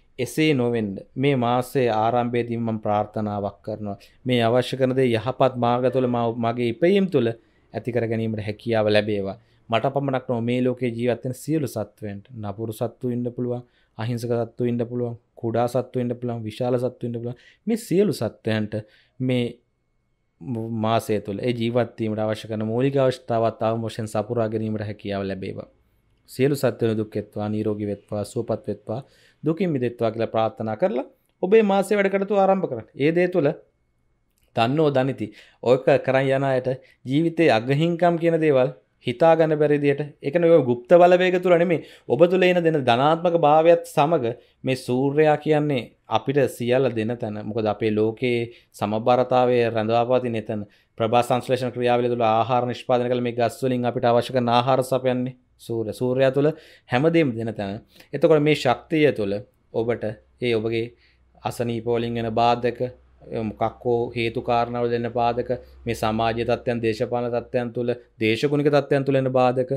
එසේ නොවෙන්ඩ මේ මාසේ ආරම්භේදීම මම ප්‍රාර්ථනාවක් කරනවා මේ අවශ්‍ය කරන දේ යහපත් මාර්ග තුළ මගේ ඉපයීම් තුළ ඇතිකර ගැනීමට හැකියාව ලැබේවා මට පමණක් නො මේ ලෝකේ ජීවත්තෙන සියලු සත්වෙන්ට නපුරු සත්තු ඉන්න පුළුවන් අහිංසක සත්තු ඉන්න පුළුවන් කුඩා සත්තු ඉන්න පුළුවන් විශාල සත්තු ඉන්න පුළුවන් මේ සියලු සත්වයන්ට මේ මාසය තුළ ඒ ජීවත්වීමට අවශ්‍ය කරන මූලික අවස්ථාවත් අවමෝෂයෙන් සපුරා ගැනීමට හැකියාව ලැබේවා සියලු සත්වන දුක් වෙත්වා නිරෝගී වෙත්වා සුවපත් වෙත්වා දුකින් මිදෙත්වා කියලා ප්‍රාත්ථනා කරලා ඔබේ මාසේ වැඩකටතු ආරම්භ කරට ඒ දේ තුළ දන්නෝ දනිති ඕක කරන්න යනයට ජීවිතය අගහිංකම් කියන දේවල් හිතාගන්න බැරිදියට එකන ඔය ගුප්ත බලවේග තුර නෙමේ ඔබ තුළ එන දෙන ධනාත්මක භාවයක්ත් සමඟ මේ සූර්යා කියන්නේ අපිට සියල්ල දෙන තැන මොකද අපේ ලෝකයේ සමභාරතාවය රැඳවාපාති නතන් ප්‍රභා සංශ්ලේෂණ ක්‍රියාවල තුළ ආහාර නිෂ්පාදන කළ මේ ගස්වලින් අපිට අවශ්‍යක ආහාර සපයන්නේ සූර සූරයා තුළ හැමදේම දෙන තැන එතකොට මේ ශක්තිය තුළ ඔබට ඒ ඔබගේ අසනීපෝලින් ගැන බාධක මොකක්කෝ හේතු කාරණාව දෙන්න පාදක මේ සමාජ තත්ත්යන් දේශපාන තත්ත්යන් තුළ දේශගුණික තත්ත්යන් තුළෙන බාධක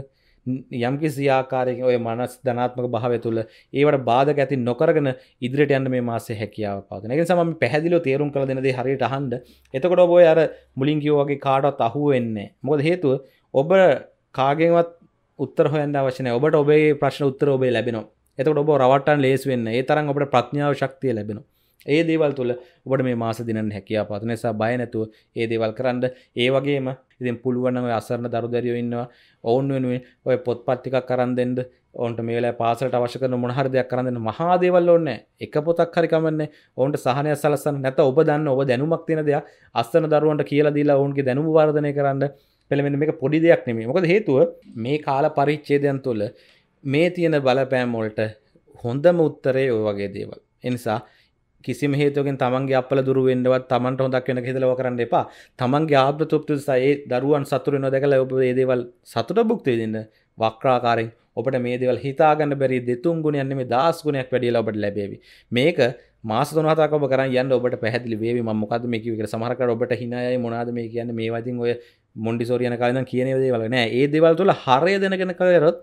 යම්කි සියාකාරයක ඔය මනස් ධනාත්මක භාවය තුළ ඒවට බාධක ඇති නොකරගෙන ඉදිරිට යන්න මේ මාසේ හැකියාව පාදන එක සම පැහදිලෝ තේරුම් කළ දෙනද හරියට හන්ඩ එතකොට ඔබ අර මුලින්ගියෝ වගේ කාඩත් අහුවෙන්නේ මොකද හේතුව ඔබ කාගෙන්වත් උත්තර හොයන්න අවශ්‍යන ඔබට ඔබේ ප්‍රශ්න උත්තර ඔබේ ලැබෙනවා එතකට ඔබ රවටන් ලේස් වෙන්න ඒ තරම් ඔබට ප්‍රඥාව ශක්තිය ලැබෙන ඒ දේවල් තුළ ඔබට මේ මාස දිනන්න හැකියා පාත නිසා බය නැතුව ඒ දේවල් කරන්න ඒ වගේම ඉතින් පුළුවන්න අසරණ දරුදරියෝ ඉන්නවා ඔවුන් වෙනුවෙන් ඔය පොත් පත්තිකක් කරන් දෙෙන්ද ඔන්ට මේලා පාසට අවශ්‍ය කරන මොනහර දෙයක් කරන්න මහාදේවල් ඔන්න එක පොතක් හරිකමන්නේ ඔවන්ට සහනය සලසන්න නැත ඔබ දන්න ඔබ දැනුමක් තියෙන දෙයක් අස්සන දරුවන්ට කියලා දීලා ඔවුන්ගේ දැනුම වර්ධනය කරන්න පෙළමෙන මේ පොඩි දෙයක් නෙමේ මොකද හේතුව මේ කාල පරිච්චේදයන් තුළ මේ තියෙන බලපෑම්මොල්ට හොඳම උත්තරේ ඔය වගේ දේවල් එනිසා කිසි හේතුවෙන් තමන්ගේ අපල දුරුවෙන්ඩවත් තමන්ට හොදක් වෙන හිදලව කරන්න එපා තමන්ගේ ආප්‍රතෘප්ති සයේ දරුවන් සතුර නොදැකල ඔබ ඒදේවල් සතුට භුක්තිය දෙන්න වක්්‍රාකාරෙන් ඔබට මේ දෙවල් හිතාගන්න බැරි දෙතුන් ගුණයන්න මේ දස් ගුණයක් වැඩිය ඔබට ලැබේවි මේක මාස තුනහතක් ඔබ කරන් යන්න ඔබට පැහැදිලි වේවි මම මොකද්ද මේ කිව්වේ කියලා සමහරකට ඔබට හිනායයි මොනවාද මේ කියන්නේ මේවා ඉතින් ඔය මොන්ඩිසෝරි යන කාලේ ඉඳන් කියන ඒවා දේවල් නෑ ඒ දේවල් තුළ හරය දැනගෙන කරොත්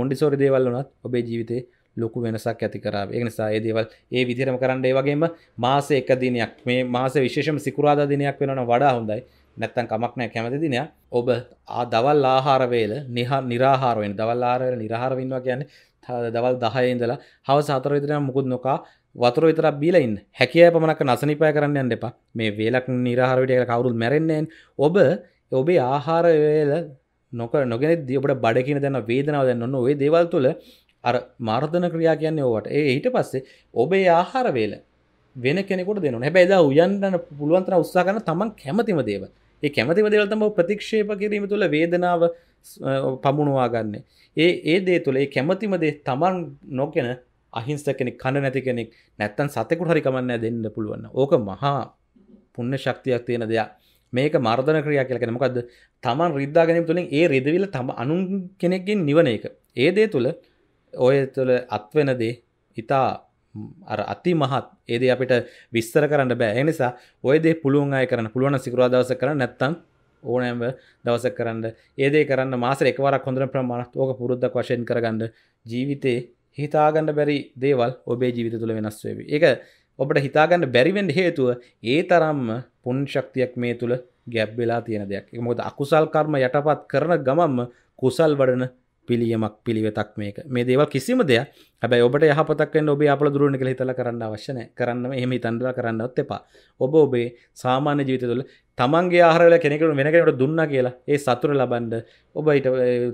මොන්ඩිසෝරි දේවල් වුණත් ඔබේ ජීවිතේ ලොකු වෙනසක් ඇති කරාව ඒ නිසා ඒ දේවල් ඒ විදිරම කරන්න ඒ වගේම මාස එක දිනයක් මේ මාස විශේෂම සිකුරාදා දිනයක් වෙනවන වඩා හොඳයි නැත්තම් කමක් නෑ කැමති දිනයක් ඔබ ආ දවල් ආහාරවේල නිහා නිරාහාරවෙන් දවල් ආහාරවේල නිරාහාරව ඉන්නවා කියන්නේ දවල් 10 ඉඳලා හවස 4 විතර මුකුත් නොකා වතුර විතරක් බීලා ඉන්න. හැකියාව පමණක් නසනිපය කරන්න යන්න එපා. මේ වේලක් නිරාහාර විදියට කවුරුත් මැරෙන්නේ ඔබ ඔබේ ආහාර වේල නොක නොගෙනදී ඔබට බඩ කියන දැන වේදනාව දැන් ඔන්න ওই දේවල් තුල අර මර්ධන ක්‍රියා කියන්නේ ඕවට. ඒ ඊට පස්සේ ඔබේ ආහාර වේල වෙන කෙනෙකුට දෙනවා. හැබැයි එදා උයන්න්න පුළුවන් තරම් උත්සාහ කරන තමන් කැමතිම දේවල්. ඒ කැමතිම දේවල් තමයි ප්‍රතික්ෂේප කිරීම තුළ වේදනාව පමුණවා ගන්න. ඒ ඒ දේ තුළ ඒ කැමතිම දේ තමන් නොකෙන අහිංස කෙනෙක් කණ නැති කෙනෙක් නැත්තන් සතෙකුට හරිකමන්න දෙන්න පුළුවන්න ඕක මහා පුුණ්‍ය ශක්තියක් තියෙන දෙයක් මේක මර්ධන ක්‍රියා කියල කෙනමකක්ද තමන් රිද්දාගැනීම තුළින් ඒ රිදවිල තම අනුන් කෙනෙක්ගෙන් නිවන එක ඒ දේ තුළ ඔය තුළ අත්වෙන දේ ඉතා අර අති මහත් ඒද අපිට විස්තර කරන්න බෑ එනිසා ඔය දේ පුළුවන් අය කරන්න පුළුවන සිකරවා දවස කර නැත්තන් ඕනෑම දවස කරන්න ඒදේ කරන්න මාසර එකවරක් හොඳර ප්‍රමාණත් ඕක පුරුද්ධක් වශයෙන් කරගන්න ජීවිතේ හිතාගන්න බැරි දේවල් ඔබේ ජීවිත තුළ වෙනස්වේවි එක ඔබට හිතාගන්න බැරිවෙන්ඩ හේතුව ඒ තරම්ම පුන් ශක්තියක් මේ තුළ ගැබ්වෙලා තියෙන දෙයක් මොද අකුසල් කර්ම යටපත් කරන ගමම්ම කුසල් වඩන පිළියමක් පිළිවෙතක් මේක මේ දේවල් කිසිම දෙයක් හැබැයි ඔබට යහපතක්ෙන් ඔබ අප දුරුණ කළ හිතල කරන්න අවශ්‍යන කරන්න එහෙම තන්දලා කරන්නත් එපා ඔබ ඔබේ සාමාන්‍ය ජීවිත තුළ තමන්ගේ ආහරල කෙනෙකරු වෙනකට දුන්න කියලා ඒ සතුර ලබන්ඩ ඔබ හිට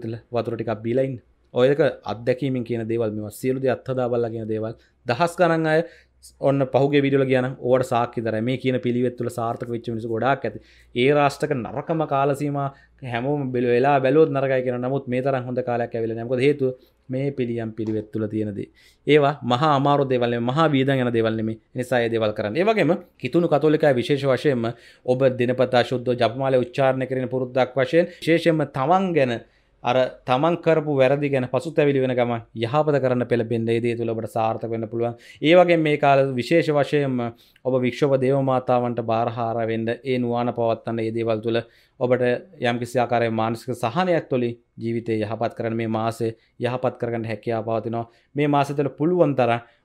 තුළ වතුරටිකක් බිලයින් ඔයක අදැකීමින් කියන දේවල් මෙම සියලු දෙ අත්හදා බල්ල කියෙන දේවල් දහස් කරන්න අය ඔන්න පහුගේ විඩියල කියන ඕට සාක්කි දර මේ කියන පිළිවෙත්තුල සාර්ථක වෙච්ච මිනිස ගොඩක් ඇති ඒ රාෂ්ටක නරකම කාලසීම හැමෝම බෙල වෙලා බැලෝත් නරකයි කියෙන නමුත් මේ තරන් හොඳ කාලයක් ඇවිල නැකො හේතු මේ පිළියම් පිළිවෙත්තුල තියෙනදී. ඒවා මහා අමාරු දෙවල්ේ මහා වීද යන දෙවල්ලෙම නිසාය දෙවල් කරන්න ඒවගේම කිතුුණු කතෝලිකයි විශේෂ වශයෙන්ම ඔබ දිනපතා ශුද්ධ ජපමාල උච්චාරණ කරන පුරුද්දක් වශයෙන් ශේෂම තමන් ගැන අර තමන් කරපු වැරදි ගැන පසු තැවිලි වෙන ගම යහපත කරන්න පෙළබෙන්න්නේ දේ තුළට සාර්ථක වන්න පුළුවන් ඒවගේ මේ කාල විශේෂ වශයෙන්ම ඔබ වික්ෂෝප දේවමාතාවන්ට බාරහාර වෙන්ඩ ඒ නවාන පවත්වන්න ඒදේවල් තුළ ඔබට යම්කිසි ආකාරය මානසික සහනයක් තුළි ජීවිතය යහපත් කරන මේ මාසේ යහපත් කරගන්න හැකියා පවතිනවා මේ මාසතල පුළුවන් තරම්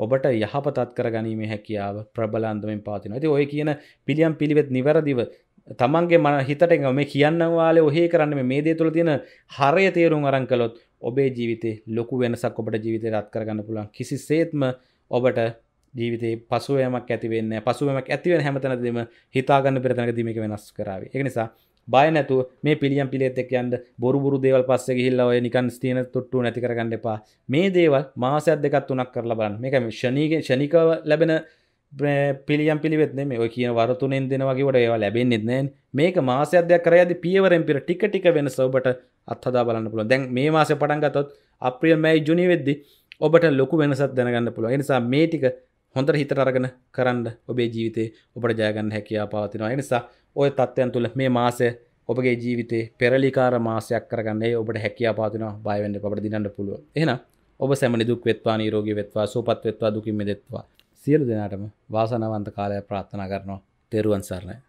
ඔබට යහපතත් කර ගැනීම හැකියාව ප්‍රබල අන්දමෙන් පාතින ඇති ඔය කියන පිළියම් පිළිවෙත් නිවැරදිව තමන්ගේ මන හිතට මේ කියන්න වාලේ ඔහේ කරන්න මේ දේ තුළ තියෙන හරය තේරුම් අරන් කළොත් ඔබේ ජීවිතේ ලොකු වෙනසක් ඔබට ජීවිතය රත් කරගන්න පුළුවන් කිසිසේත්ම ඔබට ජීවිතේ පසුවයමක් ඇතිවෙන්න පසුවමක් ඇතිවෙන හැමතැනදීම හිතාගන්න පෙරතැනකදීම එක වෙනස් කරාවේ ඒ නිසා බය නැතු මේ පිළියම් පිලෙත් එක් යන්න බොරු බුරු දේවල් පස්සේ ගිහිල්ලා ඔය නිකන් ස්තින තුට්ටු නැති කරගන්න එපා මේ දේවල් මාසයක් දෙකක් තුනක් කරලා බලන්න මේක ශනීක ශනිකව ලැබෙන පිළියම් පිළිවෙත් මේ ඔය කියන වරතුනෙන් දෙනවගේට ඒවා ලැබෙන්න්නෙත් නෑ මේක මාසයක් දෙයක් කරයද පියවරෙන් පිර ටික ටික වෙන සවබට අත්හදා බලන්න පුළුව දැන් මේ මාස පටන්ගතොත් අප්‍රියල් මැයි ජුනි වෙද්දි ඔබට ලොකු වෙනසත් දැනගන්න පුළුව නිසා මේ ටික හොඳට හිතරගෙන කරන්න ඔබේ ජීවිතේ ඔබට ජයගන්න හැකියා පවතිනවා නිසා ඔය තත්ත්වයන් තුළ මේ මාසය ඔබගේ ජීවිතේ පෙරලිකාර මාසයක් කරගන්නේ ඔබට හැකියා පාතිනවා බයවෙන්න පට දිනන්න පුළුව එන ඔබ සැමනි දුක් වෙත්වා නීරෝගී වෙත්වා සූපත් වෙත්වා දුකින් මෙදෙත්වා සියලු දෙනාටම වාසනාවන්ත කාලය ප්‍රාත්ථනා කරනවා තෙරුවන් සරණයි